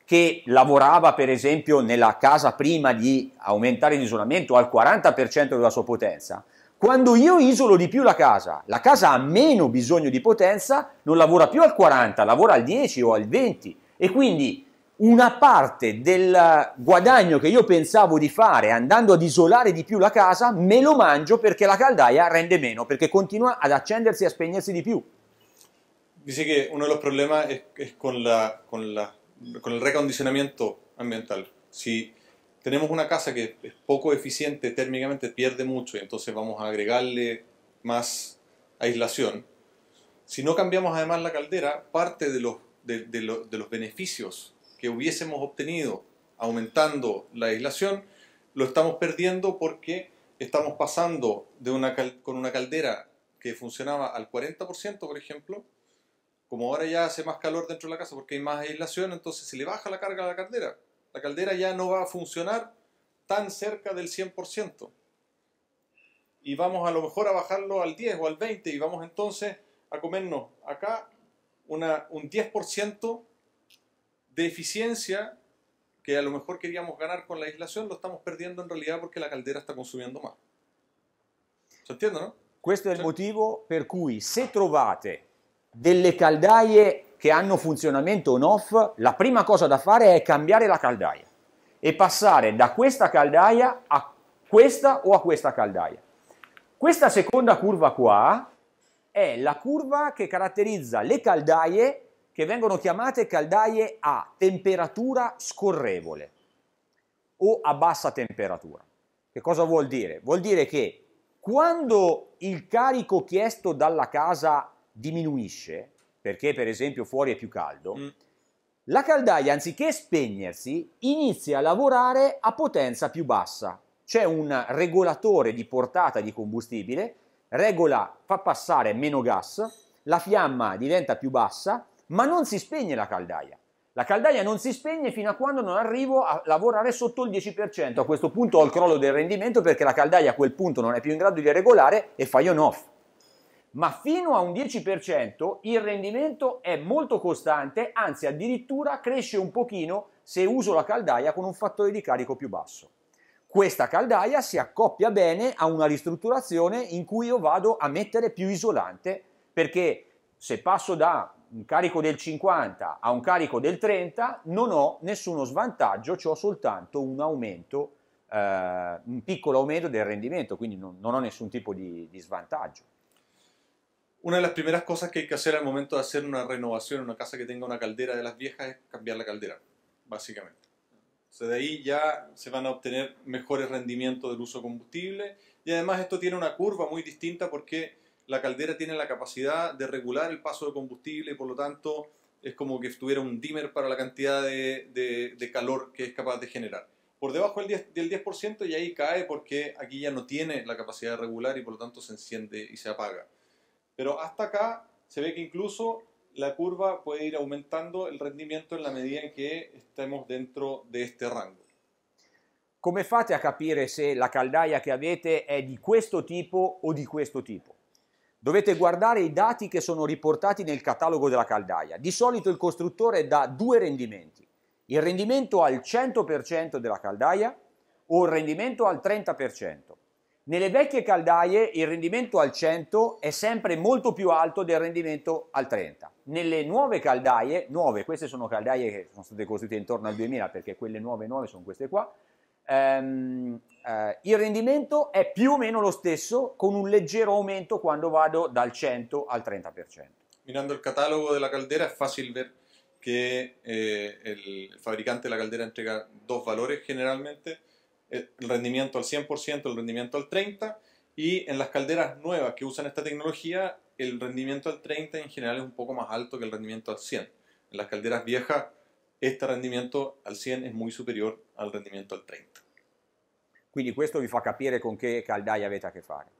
che lavorava per esempio nella casa prima di aumentare l'isolamento al 40% della sua potenza, quando io isolo di più la casa, la casa ha meno bisogno di potenza, non lavora più al 40, lavora al 10 o al 20 e quindi una parte del guadagno che io pensavo di fare andando ad isolare di più la casa me lo mangio perché la caldaia rende meno, perché continua ad accendersi e a spegnersi di più. dice que uno de los problemas es, con, con, el recondicionamiento ambiental. Si tenemos una casa que es poco eficiente térmicamente, pierde mucho y entonces vamos a agregarle más aislación. Si no cambiamos además la caldera, parte de los, de, los beneficios que hubiésemos obtenido aumentando la aislación, lo estamos perdiendo porque estamos pasando de una con una caldera que funcionaba al 40%, por ejemplo, como ahora ya hace más calor dentro de la casa porque hay más aislación, entonces se le baja la carga a la caldera. La caldera ya no va a funcionar tan cerca del 100%. Y vamos a lo mejor a bajarlo al 10 o al 20 y vamos entonces a comernos acá un 10% de eficiencia que a lo mejor queríamos ganar con la aislación, lo estamos perdiendo en realidad porque la caldera está consumiendo más. ¿Se entiende, no? Questo è motivo per cui se trovate delle caldaie che hanno funzionamento on-off, la prima cosa da fare è cambiare la caldaia e passare da questa caldaia a questa o a questa caldaia. Questa seconda curva qua è la curva che caratterizza le caldaie che vengono chiamate caldaie a temperatura scorrevole o a bassa temperatura. Che cosa vuol dire? Vuol dire che quando il carico chiesto dalla casa diminuisce, perché per esempio fuori è più caldo, mm. la caldaia anziché spegnersi inizia a lavorare a potenza più bassa. C'è un regolatore di portata di combustibile, regola, fa passare meno gas, la fiamma diventa più bassa, ma non si spegne la caldaia. La caldaia non si spegne fino a quando non arrivo a lavorare sotto il 10%. A questo punto ho il crollo del rendimento perché la caldaia a quel punto non è più in grado di regolare e fa on off ma fino a un 10% il rendimento è molto costante, anzi addirittura cresce un pochino se uso la caldaia con un fattore di carico più basso. Questa caldaia si accoppia bene a una ristrutturazione in cui io vado a mettere più isolante, perché se passo da un carico del 50 a un carico del 30 non ho nessuno svantaggio, ho soltanto un aumento, eh, un piccolo aumento del rendimento, quindi non, non ho nessun tipo di, di svantaggio. una de las primeras cosas que hay que hacer al momento de hacer una renovación en una casa que tenga una caldera de las viejas es cambiar la caldera, básicamente. de ahí ya se van a obtener mejores rendimientos del uso de combustible y además esto tiene una curva muy distinta porque la caldera tiene la capacidad de regular el paso de combustible y por lo tanto es como que estuviera un dimmer para la cantidad de, calor que es capaz de generar. Por debajo del 10%, del 10 y ahí cae porque aquí ya no tiene la capacidad de regular y por lo tanto se enciende y se apaga. Pero hasta acá se ve que incluso la curva puede ir aumentando el rendimiento en la medida en que estemos dentro de este rango. Come fate a capire se la caldaia che avete è di questo tipo o di questo tipo? Dovete guardare i dati che sono riportati nel catalogo della caldaia. Di solito il costruttore dà due rendimenti, il rendimento al 100% della caldaia o il rendimento al 30%. Nelle vecchie caldaie il rendimento al 100 è sempre molto più alto del rendimento al 30. Nelle nuove caldaie, nuove, queste sono caldaie che sono state costruite intorno al 2000 perché quelle nuove nuove sono queste qua, ehm, eh, il rendimento è più o meno lo stesso con un leggero aumento quando vado dal 100 al 30%. Mirando il catalogo della caldera è facile ver che eh, el fabricante de caldera entrega due valori generalmente. Eh, el rendimiento al 100%, el rendimiento al 30%, y en las calderas nuevas que usan esta tecnología, el rendimiento al 30% en general es un poco más alto que el rendimiento al 100%. En las calderas viejas, este rendimiento al 100 es muy superior al rendimiento al 30. Quindi questo vi fa capire con qué caldaia avete a che fare.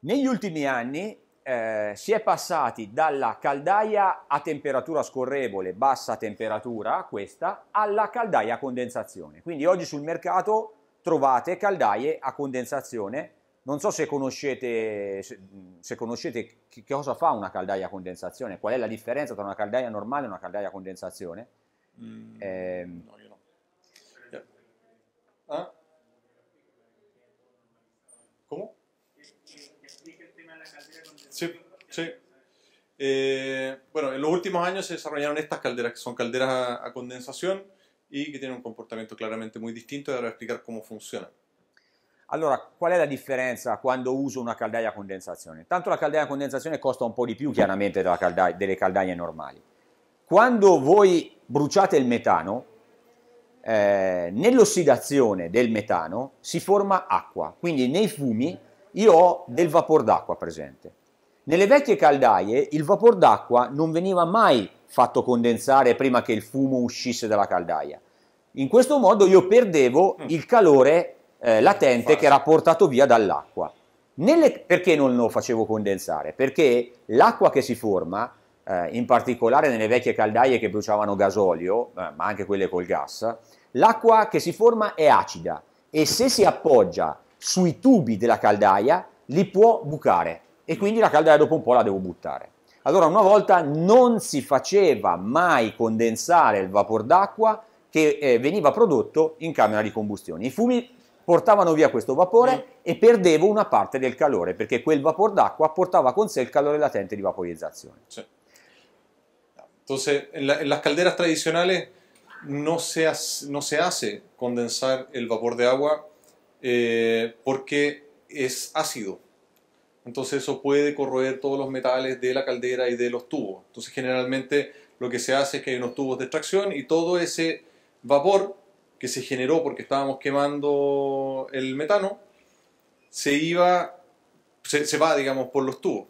Negli ultimi anni eh, si è passati dalla caldaia a temperatura scorrevole, bassa temperatura questa, alla caldaia a condensazione. Quindi oggi sul mercato trovate caldaie a condensazione. Non so se conoscete, se, conoscete che cosa fa una caldaia a condensazione, qual è la differenza tra una caldaia normale e una caldaia a condensazione. Mm, eh, no, io no. Eh? Sí. Eh, bueno, en los últimos años se desarrollaron estas calderas, que son calderas a, a condensación y que tienen un comportamiento claramente muy distinto, y ahora explicar cómo funcionan. Allora, qual è la differenza quando uso una caldaia a condensazione? Tanto la caldaia a condensazione costa un po' di più chiaramente caldaia, delle caldaie normali. Quando voi bruciate il metano, eh, nell'ossidazione del metano si forma acqua, quindi nei fumi io ho del vapor d'acqua presente. Nelle vecchie caldaie il vapor d'acqua non veniva mai fatto condensare prima che il fumo uscisse dalla caldaia. In questo modo io perdevo mm. il calore eh, latente che era portato via dall'acqua. Nelle... perché non lo facevo condensare? Perché l'acqua che si forma, eh, in particolare nelle vecchie caldaie che bruciavano gasolio, eh, ma anche quelle col gas, l'acqua che si forma è acida e se si appoggia sui tubi della caldaia li può bucare e quindi la caldaia dopo un po' la devo buttare. Allora una volta non si faceva mai condensare il vapor d'acqua che eh, veniva prodotto in camera di combustione. I fumi portavano via questo vapore mm. e perdevo una parte del calore perché quel vapor d'acqua portava con sé il calore latente di vaporizzazione. Sí. Entonces, en la, en las calderas tradicionales no se, hace, no se vapor d'acqua agua eh, porque es ácido. entonces eso puede corroer todos los metales de la caldera y de los tubos. Entonces generalmente lo que se hace es que hay unos tubos de extracción y todo ese vapor que se generó porque estábamos quemando el metano, se iba, se, va, digamos, por los tubos.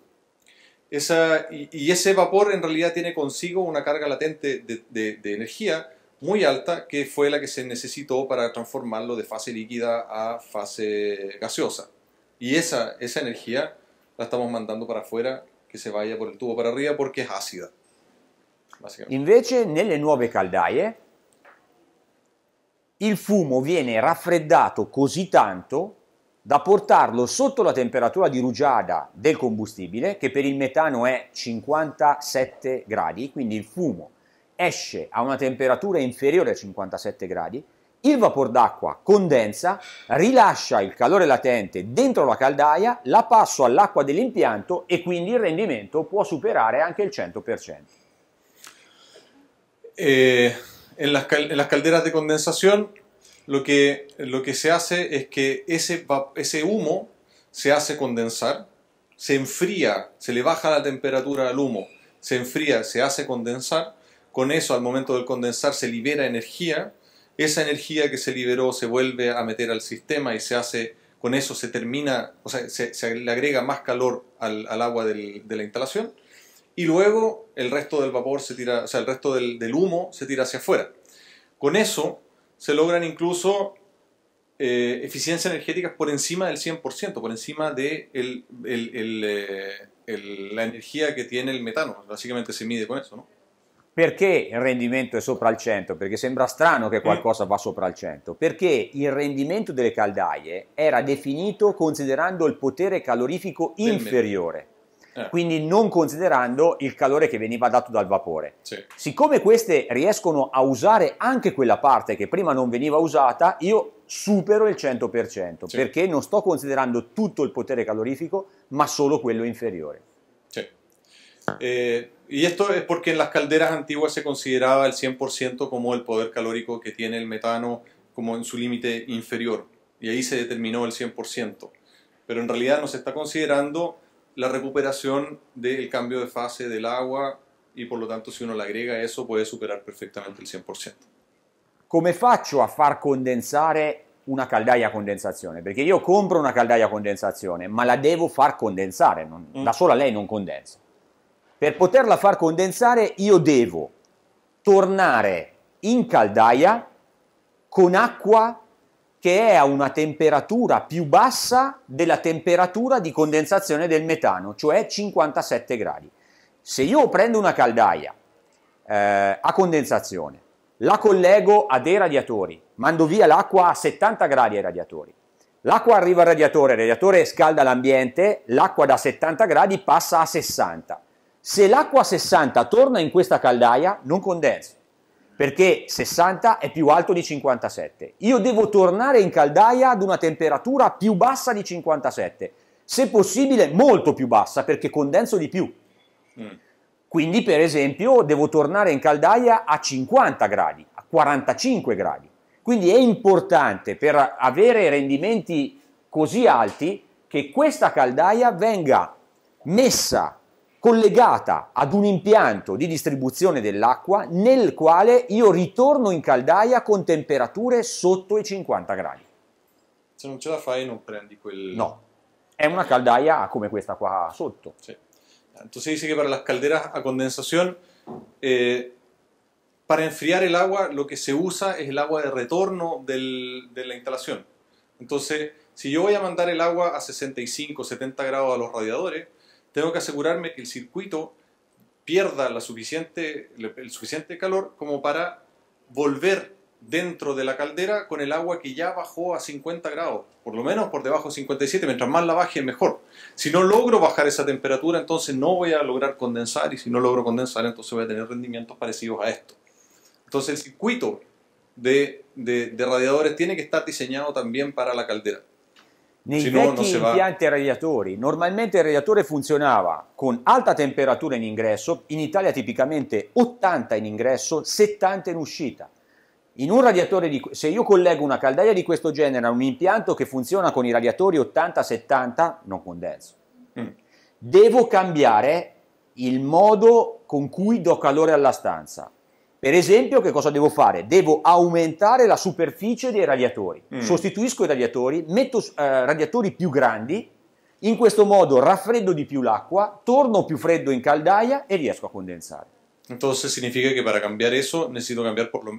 y, ese vapor en realidad tiene consigo una carga latente de energía muy alta que fue la que se necesitó para transformarlo de fase líquida a fase gaseosa. Y esa, esa energía la estamos mandando para afuera, che se vaya por el tubo para arriba porque es ácida. Invece nelle nuove caldaie il fumo viene raffreddato così tanto da portarlo sotto la temperatura di rugiada del combustibile, che per il metano è 57 gradi, quindi il fumo esce a una temperatura inferiore a 57 gradi, el vapor d'acqua condensa, rilascia el calore latente dentro la caldaia, la passo all'acqua dell'impianto e quindi il rendimento può superare anche el 100%. Eh, en, las calderas de condensación lo que, lo se hace es que ese, ese humo se hace condensar, se enfría, se le baja la temperatura al humo, se enfría, se hace condensar, con eso al momento del condensar se libera energía esa energía que se liberó se vuelve a meter al sistema y se hace, con eso se termina, o sea, se, le agrega más calor al, agua de la instalación y luego el resto del vapor se tira, o sea, el resto del, humo se tira hacia afuera. Con eso se logran incluso eh, eficiencias energéticas por encima del 100%, por encima de eh, la energía que tiene el metano. Básicamente se mide con eso, ¿no? Perché il rendimento è sopra il 100? Perché sembra strano che qualcosa va sopra il 100. Perché il rendimento delle caldaie era definito considerando il potere calorifico inferiore. Eh. quindi non considerando il calore che veniva dato dal vapore. Sì. Siccome queste riescono a usare anche quella parte che prima non veniva usata, io supero il 100% sì. perché non sto considerando tutto il potere calorifico, ma solo quello inferiore. Eh, y esto es porque en las calderas antiguas se consideraba el 100% como el poder calórico que tiene el metano como en su límite inferior. Y ahí se determinó el 100%. Pero en realidad no se está considerando la recuperación del cambio de fase del agua y por lo tanto si uno le agrega eso puede superar perfectamente el 100%. ¿Cómo faccio a far condensare una caldaia a condensazione? Porque yo compro una caldaia a condensazione, ma la devo far condensare, non, mm. sola lei no condensa. Per poterla far condensare io devo tornare in caldaia con acqua che è a una temperatura più bassa della temperatura di condensazione del metano, cioè 57 gradi. Se io prendo una caldaia eh, a condensazione, la collego a dei radiatori, mando via l'acqua a 70 gradi ai radiatori, l'acqua arriva al radiatore, il radiatore scalda l'ambiente, l'acqua da 70 gradi passa a 60 se l'acqua 60 torna in questa caldaia, non condenso, perché 60 è più alto di 57. Io devo tornare in caldaia ad una temperatura più bassa di 57, se possibile molto più bassa, perché condenso di più. Mm. Quindi, per esempio, devo tornare in caldaia a 50 gradi, a 45 gradi. Quindi è importante per avere rendimenti così alti che questa caldaia venga messa collegata ad un impianto di distribuzione dell'acqua nel quale io ritorno in caldaia con temperature sotto i 50 gradi. Se non ce la fai non prendi quel... No, è una caldaia come questa qua sotto. Sí. Entonces dice che per las caldera a condensazione, eh, para enfriar l'acqua, lo che se usa è l'acqua di ritorno della installazione. Entonces, si yo voy a mandar el agua a 65, 70 grados a los radiadores, tengo que asegurarme que el circuito pierda suficiente, el suficiente calor como para volver dentro de la caldera con el agua que ya bajó a 50 grados, por lo menos por debajo de 57, mientras más la baje mejor. Si no logro bajar esa temperatura, entonces no voy a lograr condensar y si no logro condensar, entonces voy a tener rendimientos parecidos a esto. Entonces el circuito de radiadores tiene que estar diseñado también para la caldera. nei se vecchi no, impianti va. radiatori, normalmente il radiatore funzionava con alta temperatura in ingresso, in Italia tipicamente 80 in ingresso, 70 in uscita. In un radiatore di, se io collego una caldaia di questo genere a un impianto che funziona con i radiatori 80-70, non condenso. Mm. Devo cambiare il modo con cui do calore alla stanza per esempio, che cosa devo fare? Devo aumentare la superficie dei radiatori. Mm. Sostituisco i radiatori, metto eh, radiatori più grandi, in questo modo raffreddo di più l'acqua, torno più freddo in caldaia e riesco a condensare. Entonces significa che per cambiare eso necesito cambiar por lo,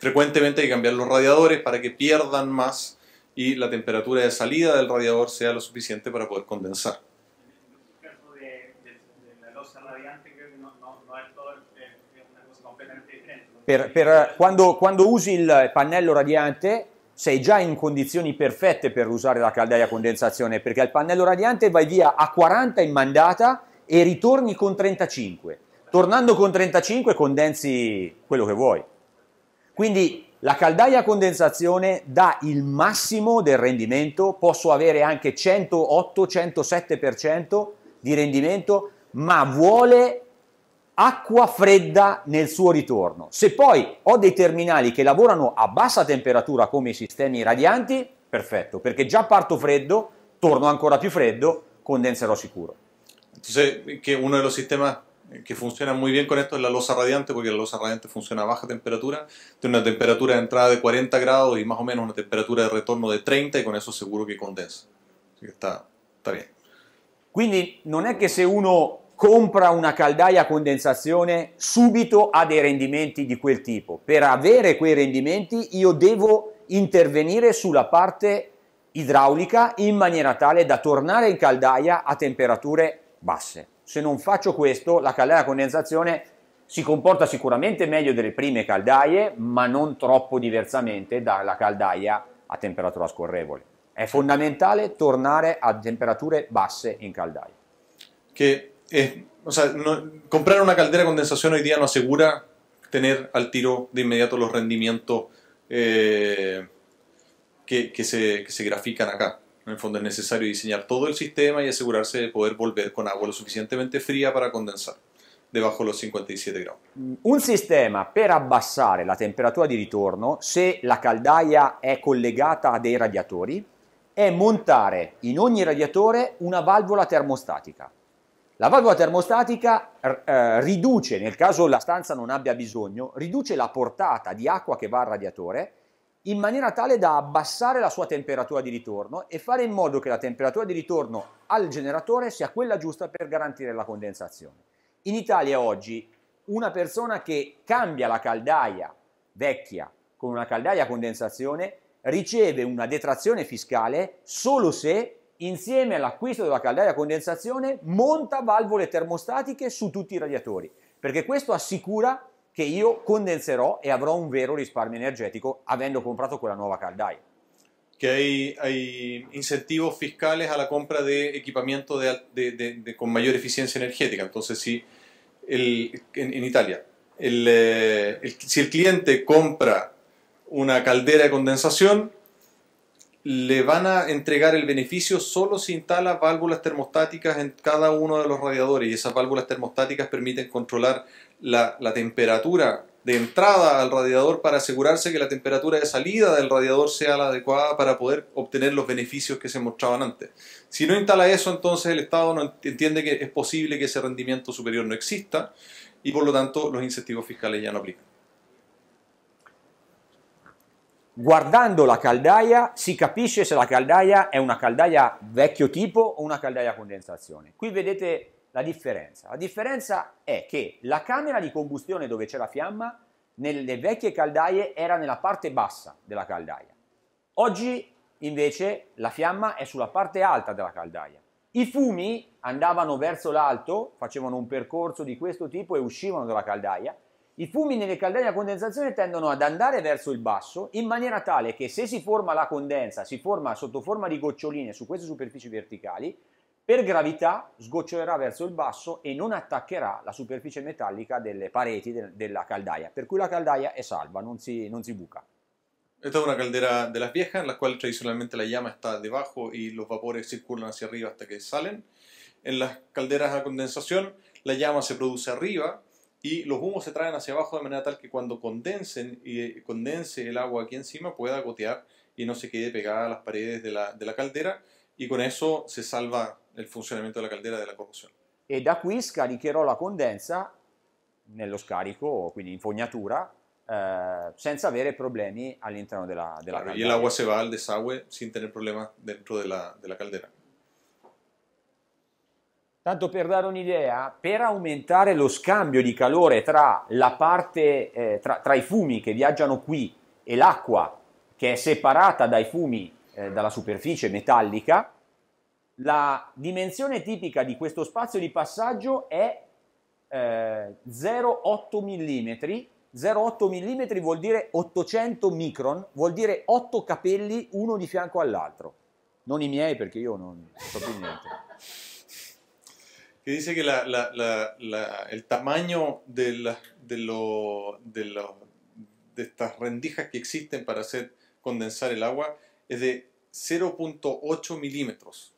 frecuentemente hay que cambiar los radiadores para que pierdan más y la temperatura de salida del radiador sea lo suficiente para poder condensar. per, per, quando, quando usi il pannello radiante sei già in condizioni perfette per usare la caldaia a condensazione perché al pannello radiante vai via a 40 in mandata e ritorni con 35. Tornando con 35 condensi quello che vuoi. Quindi la caldaia a condensazione dà il massimo del rendimento, posso avere anche 108-107% di rendimento, ma vuole acqua fredda nel suo ritorno. Se poi ho dei terminali che lavorano a bassa temperatura come i sistemi radianti, perfetto, perché già parto freddo, torno ancora più freddo, condenserò sicuro. Entonces, que uno dei sistemi che funziona molto bene con questo è la losa radiante, perché la losa radiante funziona a bassa temperatura, tiene una temperatura di entrata di 40 gradi e più o meno una temperatura di ritorno di 30 e con eso seguro che condensa. Así que está, está Quindi non è che se uno compra una caldaia a condensazione subito ha dei rendimenti di quel tipo. Per avere quei rendimenti io devo intervenire sulla parte idraulica in maniera tale da tornare in caldaia a temperature basse. Se non faccio questo, la caldaia a condensazione si comporta sicuramente meglio delle prime caldaie, ma non troppo diversamente dalla caldaia a temperatura scorrevole. È fondamentale tornare a temperature basse in caldaia. Che o sea, comprar una caldera de condensación hoy día no asegura tener al tiro de inmediato los rendimientos eh, que, se, grafican acá. En el fondo es necesario diseñar todo el sistema y asegurarse de poder volver con agua lo suficientemente fría para condensar debajo de los 57 grados. Un sistema para abbassare la temperatura di ritorno se la caldaia è collegata a dei radiatori è montare in ogni radiatore una valvola termostatica. La valvola termostatica eh, riduce, nel caso la stanza non abbia bisogno, riduce la portata di acqua che va al radiatore in maniera tale da abbassare la sua temperatura di ritorno e fare in modo che la temperatura di ritorno al generatore sia quella giusta per garantire la condensazione. In Italia oggi una persona che cambia la caldaia vecchia con una caldaia a condensazione riceve una detrazione fiscale solo se insieme all'acquisto della caldaia a condensazione monta valvole termostatiche su tutti i radiatori, perché questo assicura che io condenserò e avrò un vero risparmio energetico avendo comprato quella nuova caldaia. Che hay, hay incentivos fiscales a la compra de equipamiento de, de, de, con mayor eficiencia energética. Entonces, si el, en, en, Italia, el, eh, el, si el cliente compra una caldera de condensación, le van a entregar el beneficio solo si instala válvulas termostáticas en cada uno de los radiadores y esas válvulas termostáticas permiten controlar la, temperatura de entrada al radiador para asegurarse que la temperatura de salida del radiador sea la adecuada para poder obtener los beneficios que se mostraban antes. Si no instala eso, entonces el Estado no entiende que es posible que ese rendimiento superior no exista y por lo tanto los incentivos fiscales ya no aplican. guardando la caldaia si capisce se la caldaia è una caldaia vecchio tipo o una caldaia a condensazione. Qui vedete la differenza. La differenza è che la camera di combustione dove c'è la fiamma nelle vecchie caldaie era nella parte bassa della caldaia. Oggi invece la fiamma è sulla parte alta della caldaia. I fumi andavano verso l'alto, facevano un percorso di questo tipo e uscivano dalla caldaia i fumi nelle caldere a condensazione tendono ad andare verso il basso in maniera tale che se si forma la condensa, si forma sotto forma di goccioline su queste superfici verticali, per gravità sgocciolerà verso il basso e non attaccherà la superficie metallica delle pareti de- della caldaia, per cui la caldaia è salva, non si, non si buca. Esta es una caldera della vieja, viejas en la cual tradicionalmente la llama sta debajo e i vapori circolano hacia arriba hasta che salen. En las calderas a condensación la llama se produce arriba y los humos se traen hacia abajo de manera tal que cuando condensen y eh, condense el agua aquí encima pueda gotear y no se quede pegada a las paredes de la, de la caldera y con eso se salva el funcionamiento de la caldera de la corrosión. Y e da aquí scaricherò la condensa nello scarico, quindi in fognatura, eh, senza avere problemi all'interno della, della la caldera. el agua se va al desagüe sin tener problemas dentro de la caldera. Tanto per dare un'idea, per aumentare lo scambio di calore tra, parte, eh, tra, tra i fumi che viaggiano qui e l'acqua che è separata dai fumi eh, dalla superficie metallica, la dimensione tipica di questo spazio di passaggio è eh, 0,8 mm. 0,8 mm vuol dire 800 micron, vuol dire 8 capelli uno di fianco all'altro. Non i miei perché io non so più niente. que dice que el tamaño de, de, estas rendijas que existen para hacer condensar el agua es de 0.8 milímetros.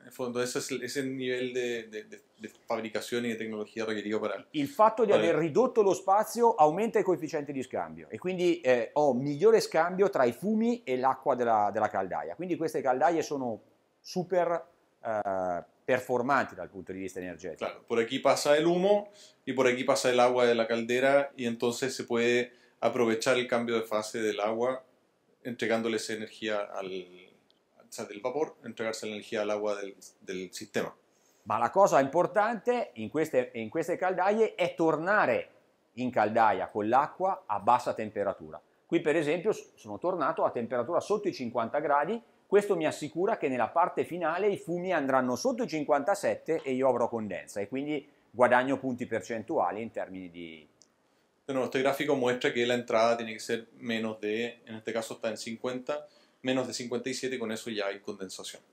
En el fondo, ese es, el nivel de, de, de, tecnología de tecnología requerido El Il fatto di haber ridotto lo espacio aumenta el coeficiente de scambio y e quindi o eh, ho migliore scambio tra i fumi e l'acqua della, della, caldaia. Quindi queste caldaie sono super eh, performanti dal punto di vista energetico. Claro, por aquí pasa el humo y por aquí pasa el agua de la caldera y entonces se puede aprovechar el cambio de fase del agua entregándoles energía al, o sea, del vapor, entregarse la energía al agua del, del sistema. Ma la cosa importante in queste, in queste caldaie è tornare in caldaia con l'acqua a bassa temperatura. Qui per esempio sono tornato a temperatura sotto i 50 gradi questo mi assicura che nella parte finale i fumi andranno sotto i 57 e io avrò condensa e quindi guadagno punti percentuali in termini di... De nuevo, este gráfico muestra que tiene che essere meno di, in questo caso sta in 50, meno di 57 con eso ya hay condensazione.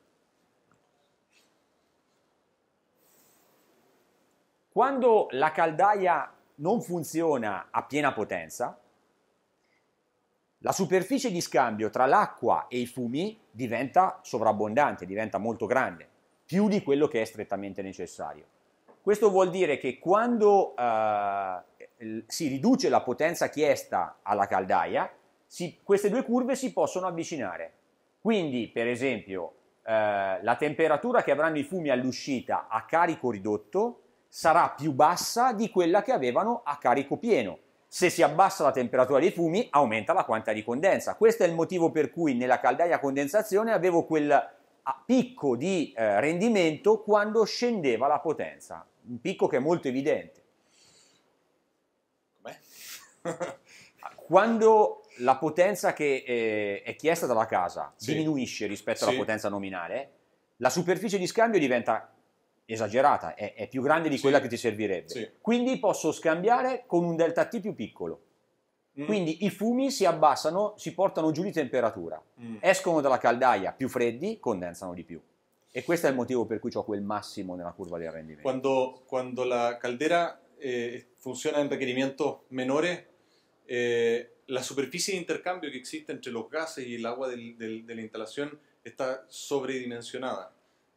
Quando la caldaia non funziona a piena potenza, la superficie di scambio tra l'acqua e i fumi diventa sovrabbondante, diventa molto grande, più di quello che è strettamente necessario. Questo vuol dire che quando eh, si riduce la potenza chiesta alla caldaia, si, queste due curve si possono avvicinare. Quindi, per esempio, eh, la temperatura che avranno i fumi all'uscita a carico ridotto sarà più bassa di quella che avevano a carico pieno se si abbassa la temperatura dei fumi, aumenta la quantità di condensa. Questo è il motivo per cui nella caldaia a condensazione avevo quel ah, picco di eh, rendimento quando scendeva la potenza. Un picco che è molto evidente. Ah, quando la potenza che eh, è chiesta dalla casa sì. diminuisce rispetto sì. alla potenza nominale, la superficie di scambio diventa esagerata, è, è più grande di quella che ti servirebbe. Sì. Quindi posso scambiare con un delta T più piccolo. Mm. Quindi i fumi si abbassano, si portano giù di temperatura, mm. escono dalla caldaia più freddi, condensano di più. E questo è il motivo per cui ho quel massimo nella curva del rendimento. Quando, quando la caldera eh, funciona en requerimientos menores, eh, la superficie di intercambio che esiste entre los gases y el agua del, del, de la instalación está sobredimensionada.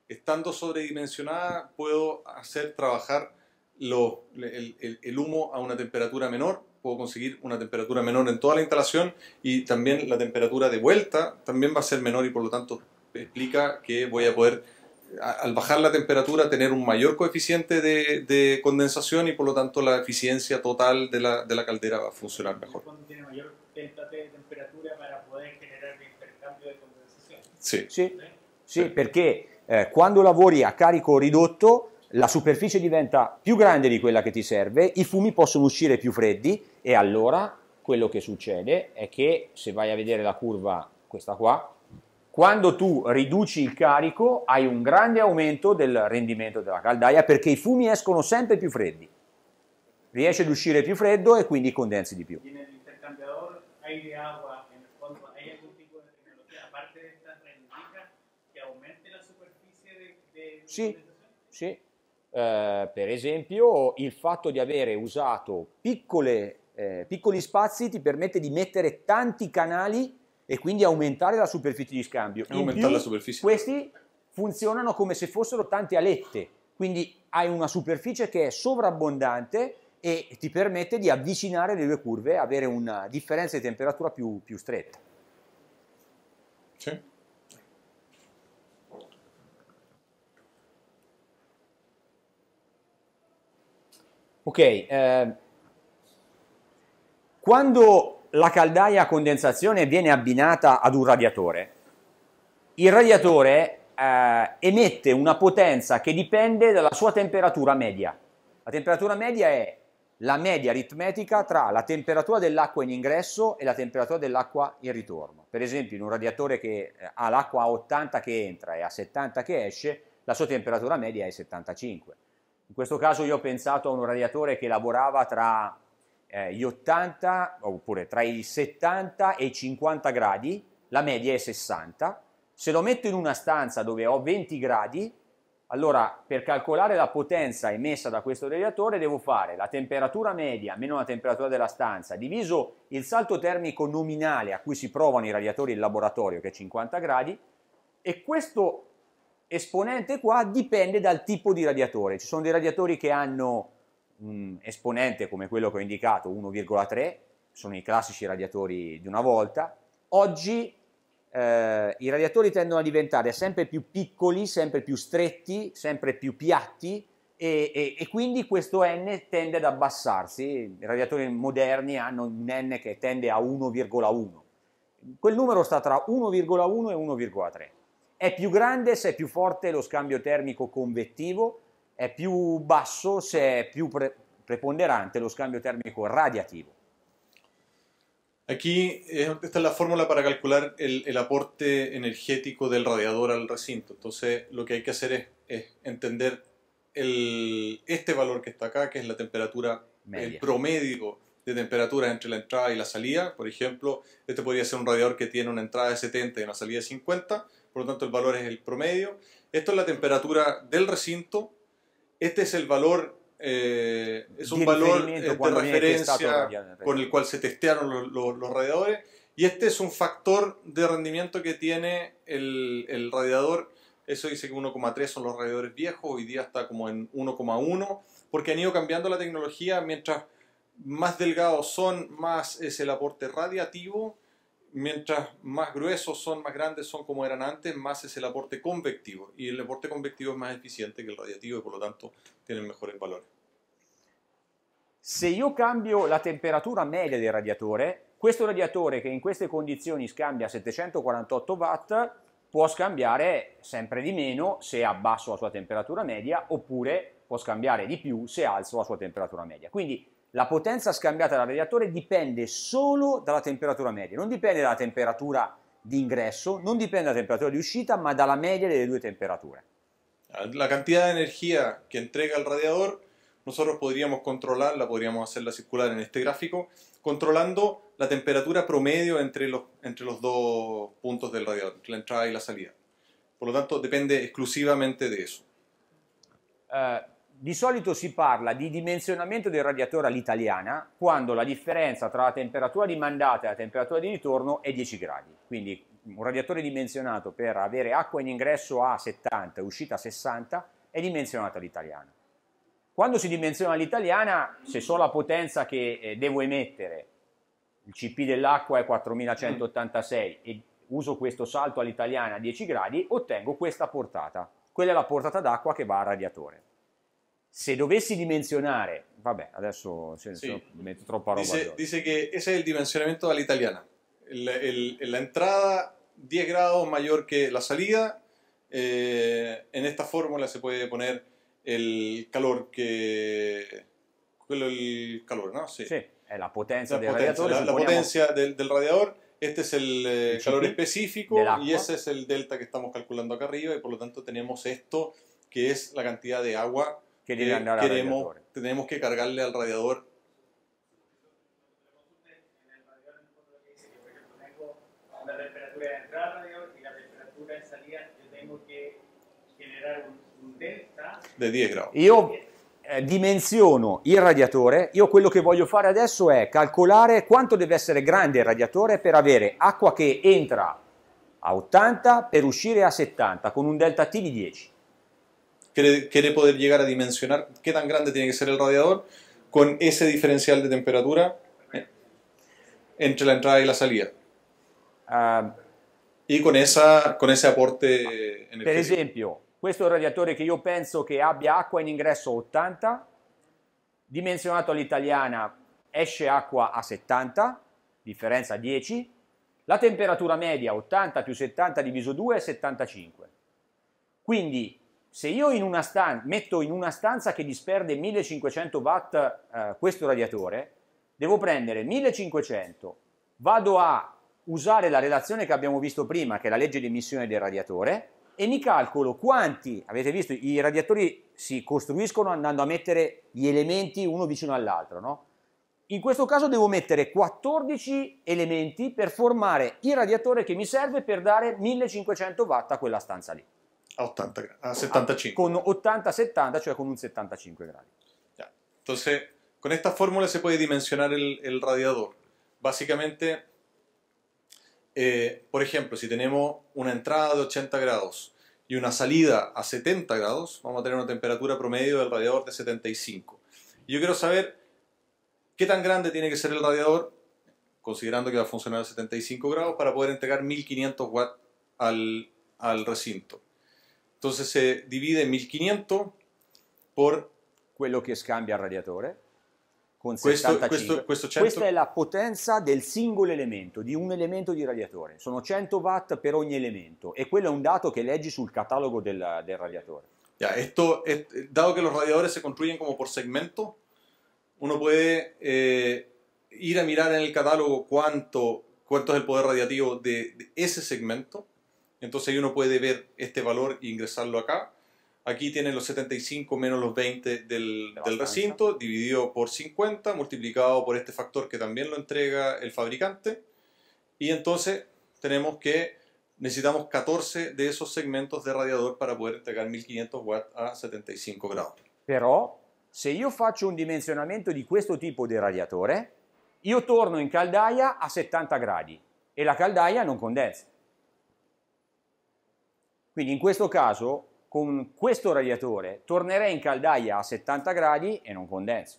estando sobredimensionada, puedo hacer trabajar el, humo a una temperatura menor, puedo conseguir una temperatura menor en toda la instalación y también la temperatura de vuelta también va a ser menor y por lo tanto explica que voy a poder al bajar la temperatura tener un mayor coeficiente de, condensación y por lo tanto la eficiencia total de la, caldera va a funcionar mejor. Cuando tiene mayor temperatura para poder generar el intercambio de condensación. Sí. Eh, quando lavori a carico ridotto, la superficie diventa più grande di quella che ti serve, i fumi possono uscire più freddi e allora quello che succede è che se vai a vedere la curva, questa qua, quando tu riduci il carico hai un grande aumento del rendimento della caldaia perché i fumi escono sempre più freddi. Riesce ad uscire più freddo e quindi condensi di più. Viene l'intercambiatore, aria, acqua, Sì, sì. Eh, per esempio il fatto di avere usato piccole, eh, piccoli spazi ti permette di mettere tanti canali e quindi aumentare la superficie di scambio. E aumentare più, la superficie. Questi funzionano come se fossero tante alette, quindi hai una superficie che è sovrabbondante e ti permette di avvicinare le due curve, avere una differenza di temperatura più, più stretta. Sì. Ok, eh, quando la caldaia a condensazione viene abbinata ad un radiatore, il radiatore eh, emette una potenza che dipende dalla sua temperatura media. La temperatura media è la media aritmetica tra la temperatura dell'acqua in ingresso e la temperatura dell'acqua in ritorno. Per esempio, in un radiatore che eh, ha l'acqua a 80 che entra e a 70 che esce, la sua temperatura media è 75. In questo caso io ho pensato a un radiatore che lavorava tra eh, gli 80 oppure tra i 70 e i 50 gradi, la media è 60. Se lo metto in una stanza dove ho 20 gradi, allora per calcolare la potenza emessa da questo radiatore devo fare la temperatura media meno la temperatura della stanza diviso il salto termico nominale a cui si provano i radiatori in laboratorio che è 50 gradi e questo esponente qua dipende dal tipo di radiatore. Ci sono dei radiatori che hanno un esponente come quello che ho indicato, 1,3, sono i classici radiatori di una volta. Oggi eh, i radiatori tendono a diventare sempre più piccoli, sempre più stretti, sempre più piatti e, e, e quindi questo N tende ad abbassarsi. I radiatori moderni hanno un N che tende a 1,1. Quel numero sta tra 1,1 e 1,3. ¿Es più grande se è più fuerte lo scambio termico convettivo, ¿Es più basso se è più preponderante lo scambio termico radiativo. Aquí eh, esta es la fórmula para calcular el, aporte energético del radiador al recinto. Entonces lo que hay que hacer es, entender este valor que está acá, que es la temperatura, el promedio de temperatura entre la entrada y la salida. Por ejemplo, este podría ser un radiador que tiene una entrada de 70 y una salida de 50 por lo tanto el valor es el promedio. Esto es la temperatura del recinto, este es el valor, eh, es un valor este, de referencia con el cual se testearon los, radiadores y este es un factor de rendimiento que tiene el, el radiador, eso dice que 1,3 son los radiadores viejos, hoy día está como en 1,1 porque han ido cambiando la tecnología mientras más delgados son, más es el aporte radiativo mientras más gruesos son, más grandes son como eran antes, más es el aporte convectivo. Y el aporte convectivo es más eficiente que el radiativo y por lo tanto tienen mejores valores. Se io cambio la temperatura media del radiatore, questo radiatore che in queste condizioni scambia 748 watt può scambiare sempre di meno se abbasso la sua temperatura media oppure può scambiare di più se alzo la sua temperatura media. Quindi la potencia scambiata dal radiatore dipende solo dalla temperatura media, non dipende dalla temperatura di ingresso, non dipende dalla temperatura di uscita, ma dalla media delle due temperaturas. Eh, la cantidad de energía que entrega el radiador, nosotros podríamos controlarla, podríamos hacerla circular en este gráfico, controlando la temperatura promedio entre los, entre los dos puntos del radiador, la entrada y la salida. Por lo tanto, depende exclusivamente de eso. Eh, Di solito si parla di dimensionamento del radiatore all'italiana quando la differenza tra la temperatura di mandata e la temperatura di ritorno è 10 gradi. Quindi un radiatore dimensionato per avere acqua in ingresso a 70 e uscita a 60 è dimensionato all'italiana. Quando si dimensiona all'italiana, se so la potenza che eh, devo emettere, il CP dell'acqua è 4186 e uso questo salto all'italiana a 10 gradi, ottengo questa portata. Quella è la portata d'acqua che va al radiatore. se dovessi dimensionar, vabbè, ahora se, sì. metto troppa roba. Dice, que che ese è il dimensionamento italiano. La entrada 10 grados mayor que la salida. en esta fórmula se puede poner el calor que. El calor, ¿no? Sí. es la potencia del radiador. La, potencia del, radiador. Este es el eh, calor específico y ese es el delta que estamos calculando acá arriba y por lo tanto tenemos esto que es la cantidad de agua que le ganar al queremos, radiador. Tenemos que cargarle al radiador. de 10 gradi. Io eh, dimensiono il radiatore, io quello che voglio fare adesso è calcolare quanto deve essere grande il radiatore per avere acqua che entra a 80 per uscire a 70 con un delta T di 10 quiere, quiere poder llegar a dimensionar qué tan grande tiene que ser el radiador con ese diferencial de temperatura eh, entre la entrada y la salida. Uh, ah, e con, esa, con ese aporte energetico. Per esempio, questo è un radiatore che io penso che abbia acqua in ingresso 80, dimensionato all'italiana esce acqua a 70, differenza 10, la temperatura media 80 più 70 diviso 2 è 75. Quindi se io in una stan- metto in una stanza che disperde 1500 watt eh, questo radiatore, devo prendere 1500, vado a usare la relazione che abbiamo visto prima, che è la legge di emissione del radiatore, e mi calcolo quanti, avete visto, i radiatori si costruiscono andando a mettere gli elementi uno vicino all'altro, no? In questo caso devo mettere 14 elementi per formare il radiatore che mi serve per dare 1500 watt a quella stanza lì. A, 80, a 75. Con 80-70, sea con un 75 grados. Entonces, con esta fórmula se puede dimensionar el, radiador. Básicamente, eh, por ejemplo, si tenemos una entrada de 80 grados y una salida a 70 grados, vamos a tener una temperatura promedio del radiador de 75. yo quiero saber qué tan grande tiene que ser el radiador, considerando que va a funcionar a 75 grados, para poder entregar 1500 watts al, al recinto. Entonces se divide 1500 por... Quello che scambia il radiatore con questo, 75. Questo, questo 100... Questa è la potenza del singolo elemento, di un elemento di radiatore. Sono 100 watt per ogni elemento e quello è un dato che leggi sul catalogo del, del radiatore. Ya, esto, es, dado que los radiadores se construyen come por segmento, uno può eh, ir a mirar nel el catálogo quanto è il el poder radiativo di ese segmento Entonces ahí uno puede ver este valor e ingresarlo acá. Aquí tienen los 75 menos los 20 del, recinto, dividido por 50, multiplicado por este factor que también lo entrega el fabricante. Y entonces tenemos que necesitamos 14 de esos segmentos de radiador para poder entregar 1500 watts a 75 grados. Pero, si yo hago un dimensionamiento de este tipo de radiatore, yo torno en caldaia a 70 grados y la caldaia no condensa. Quindi in questo caso con questo radiatore tornerei in caldaia a 70 gradi e non condenso.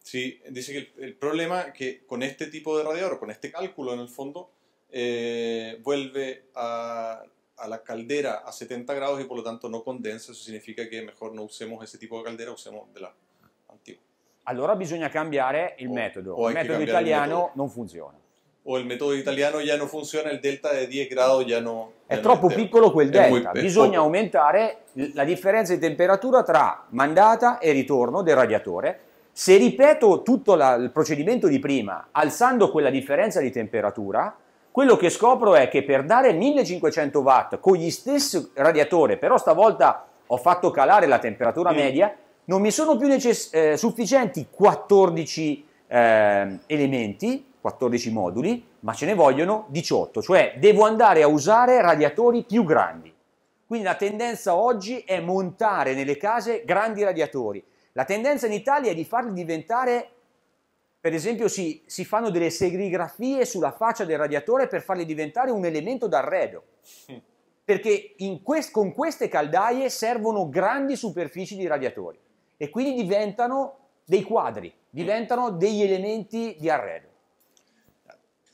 Sì, dice che il, el, problema che con questo tipo di radiatore, con este cálculo en el fondo, eh, vuelve a, a, la caldera a 70 grados y por lo tanto no condensa, eso significa que mejor no usemos ese tipo de caldera, usemos de la antigua. Allora bisogna cambiare il o, metodo, o il metodo italiano il metodo. non funziona o il metodo italiano già non funziona, il delta di 10 grado ya no... È troppo piccolo quel delta, bisogna aumentare la differenza di temperatura tra mandata e ritorno del radiatore. Se ripeto tutto la, il procedimento di prima, alzando quella differenza di temperatura, quello che scopro è che per dare 1500 watt con gli stessi radiatori, però stavolta ho fatto calare la temperatura mm. media, non mi sono più necess- eh, sufficienti 14 eh, elementi, 14 moduli, ma ce ne vogliono 18, cioè devo andare a usare radiatori più grandi. Quindi la tendenza oggi è montare nelle case grandi radiatori. La tendenza in Italia è di farli diventare, per esempio si, si fanno delle serigrafie sulla faccia del radiatore per farli diventare un elemento d'arredo, perché quest, con queste caldaie servono grandi superfici di radiatori e quindi diventano dei quadri, mm. diventano degli elementi di arredo.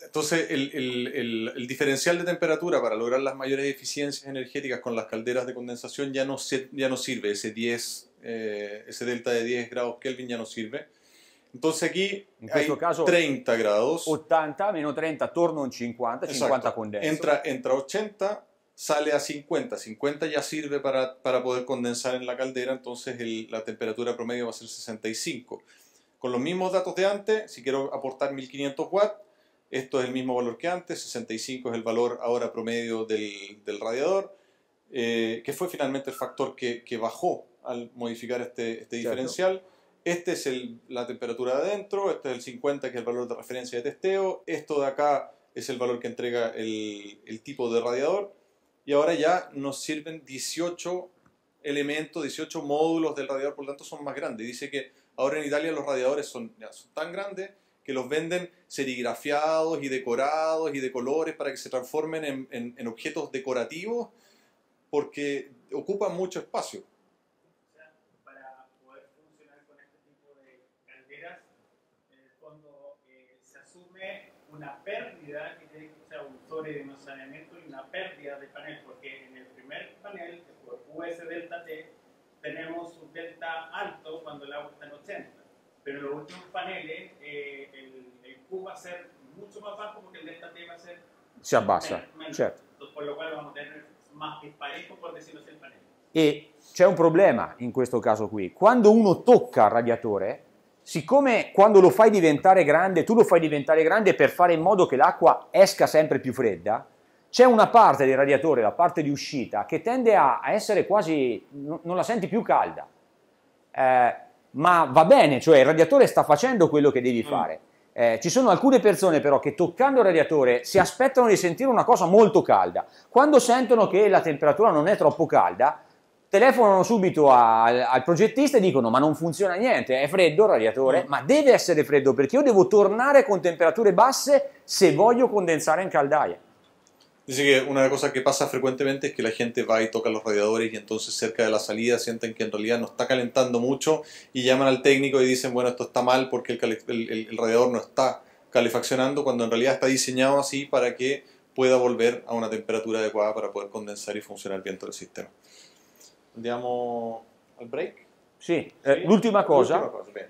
Entonces, el, diferencial de temperatura para lograr las mayores eficiencias energéticas con las calderas de condensación ya no, ya no sirve, ese 10, eh, ese delta de 10 grados Kelvin ya no sirve. Entonces aquí en hay caso, 30 grados. 80 menos 30, torno a 50, 50 condensa. Entra, entra 80, sale a 50. 50 ya sirve para, poder condensar en la caldera, entonces la temperatura promedio va a ser 65. Con los mismos datos de antes, si quiero aportar 1500 watts, esto es el mismo valor que antes, 65 es el valor ahora promedio del, radiador, eh, que fue finalmente el factor que, que bajó al modificar este, este diferencial. Este es la temperatura de adentro, este es el 50 que es el valor de referencia de testeo, esto de acá es el valor que entrega el, tipo de radiador y ahora ya nos sirven 18 elementos, 18 módulos del radiador, por lo tanto son más grandes. Dice que ahora en Italia los radiadores son tan grandes que los venden serigrafiados y decorados y de colores para que se transformen en, en, objetos decorativos porque ocupan mucho espacio. Para poder funcionar con este tipo de calderas, eh, se asume una pérdida que tiene que ser un de saneamiento y una pérdida de panel, porque en el primer panel, el US delta T, tenemos un delta alto cuando el agua está en 80. Pero en los últimos paneles, eh, el, el, Q va a ser mucho más bajo porque el delta T va a ser. Se abbassa, certo. E c'è un problema in questo caso qui. Quando uno tocca il radiatore, siccome quando lo fai diventare grande, tu lo fai diventare grande per fare in modo che l'acqua esca sempre più fredda, c'è una parte del radiatore, la parte di uscita, che tende a essere quasi, non la senti più calda. Eh, ma va bene, cioè il radiatore sta facendo quello che devi mm. fare. Eh, ci sono alcune persone però che toccando il radiatore si aspettano di sentire una cosa molto calda. Quando sentono che la temperatura non è troppo calda, telefonano subito al, al progettista e dicono ma non funziona niente, è freddo il radiatore, mm. ma deve essere freddo perché io devo tornare con temperature basse se mm. voglio condensare in caldaia. Dice que una cosa que pasa frecuentemente es que la gente va y toca los radiadores y entonces cerca de la salida sienten que en realidad no está calentando mucho y llaman al técnico y dicen, bueno, esto está mal porque el, radiador no está calefaccionando cuando en realidad está diseñado así para que pueda volver a una temperatura adecuada para poder condensar y funcionar bien todo el sistema. Andiamo al break? Eh, sí, la última cosa. cosa eh,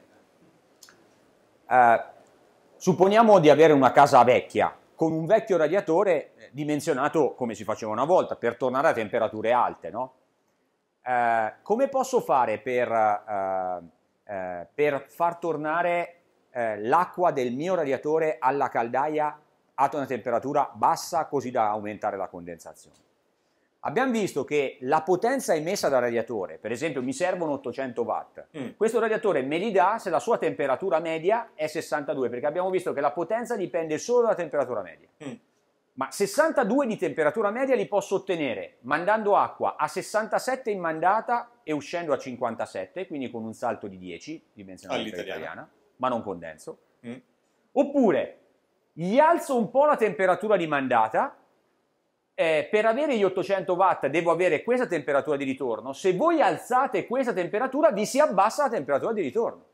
de haber una casa vecchia con un vecchio radiatore eh, dimensionato come si faceva una volta, per tornare a temperature alte, no? eh, come posso fare per, eh, eh per far tornare eh, l'acqua del mio radiatore alla caldaia a una temperatura bassa così da aumentare la condensazione? Abbiamo visto che la potenza emessa dal radiatore, per esempio mi servono 800 watt, mm. questo radiatore me li dà se la sua temperatura media è 62, perché abbiamo visto che la potenza dipende solo dalla temperatura media. Mm. Ma 62 di temperatura media li posso ottenere mandando acqua a 67 in mandata e uscendo a 57, quindi con un salto di 10 dimensionalità italiana, ma non condenso. Mm. Oppure gli alzo un po' la temperatura di mandata eh, per avere gli 800 watt devo avere questa temperatura di ritorno, se voi alzate questa temperatura vi si abbassa la temperatura di ritorno.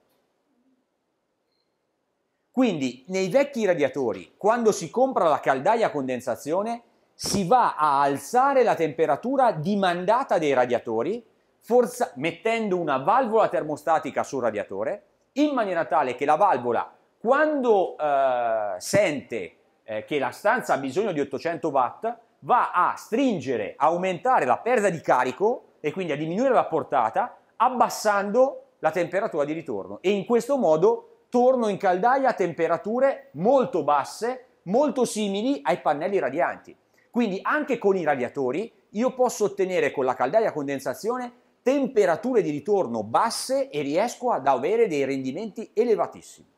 Quindi nei vecchi radiatori, quando si compra la caldaia a condensazione, si va a alzare la temperatura dimandata dei radiatori, forza- mettendo una valvola termostatica sul radiatore, in maniera tale che la valvola, quando eh, sente eh, che la stanza ha bisogno di 800 watt, va a stringere, aumentare la perdita di carico e quindi a diminuire la portata abbassando la temperatura di ritorno e in questo modo torno in caldaia a temperature molto basse, molto simili ai pannelli radianti. Quindi anche con i radiatori io posso ottenere con la caldaia a condensazione temperature di ritorno basse e riesco ad avere dei rendimenti elevatissimi.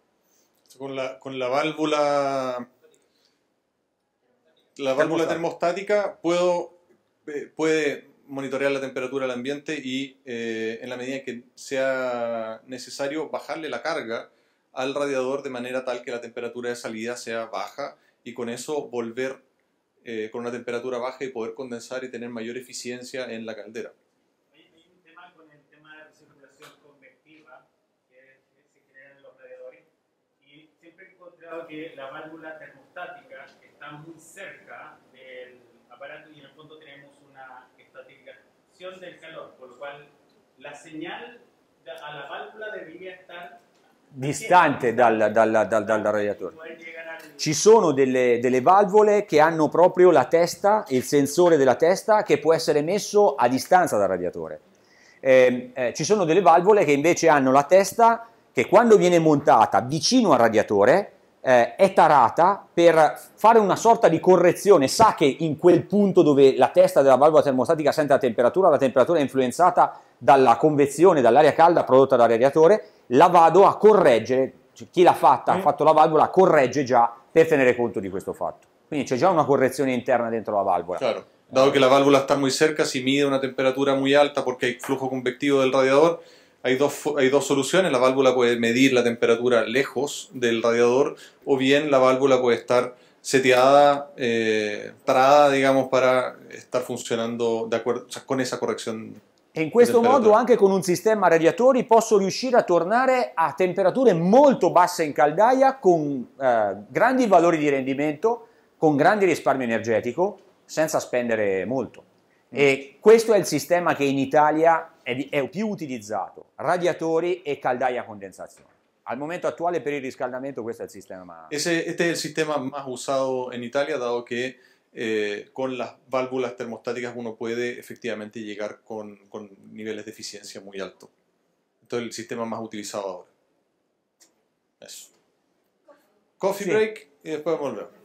Con la, con la valvola la válvula termostática puedo, eh, puede monitorear la temperatura del ambiente y eh, en la medida en que sea necesario bajarle la carga al radiador de manera tal que la temperatura de salida sea baja y con eso volver eh, con una temperatura baja y poder condensar y tener mayor eficiencia en la caldera. y siempre encontrado que la válvula termostática está muy cerca del aparato y en el fondo tenemos una estatización del calor, por lo cual la señal a la válvula debería estar distante dal, dal, dal, dal radiatore. Ci sono delle, delle, valvole che hanno proprio la testa, il sensore della testa che può essere messo a distanza dal radiatore. Eh, eh, ci sono delle valvole che invece hanno la testa che quando viene montata vicino al radiatore eh, è tarata per fare una sorta di correzione, sa che in quel punto dove la testa della valvola termostatica sente la temperatura, la temperatura è influenzata dalla convezione, dall'aria calda prodotta dal radiatore, la vado a correggere, cioè, chi l'ha fatta, mm. ha fatto la valvola, corregge già per tenere conto di questo fatto. Quindi c'è già una correzione interna dentro la valvola. Claro. Dato eh. che la valvola sta molto cerca, si mide una temperatura molto alta perché il flujo convectivo del radiatore Hay dos, hay dos soluciones, la válvula puede medir la temperatura lejos del radiador o bien la válvula puede estar seteada, eh, parada, digamos, para estar funzionando de acuerdo, cioè, con esa correzione. E in questo modo anche con un sistema radiatori posso riuscire a tornare a temperature molto basse in caldaia con eh, grandi valori di rendimento, con grandi risparmio energetico, senza spendere molto. E questo è il sistema che in Italia è, di, è più utilizzato, radiatori e caldaia a condensazione. Al momento attuale per il riscaldamento questo è il sistema. Questo è il sistema más usato in Italia dato che eh, con le válvulas termostatiche uno può effettivamente llegar con, con di efficienza molto muy Questo è il sistema más utilizado ora. Eso. Coffee sí. break e poi volvemos.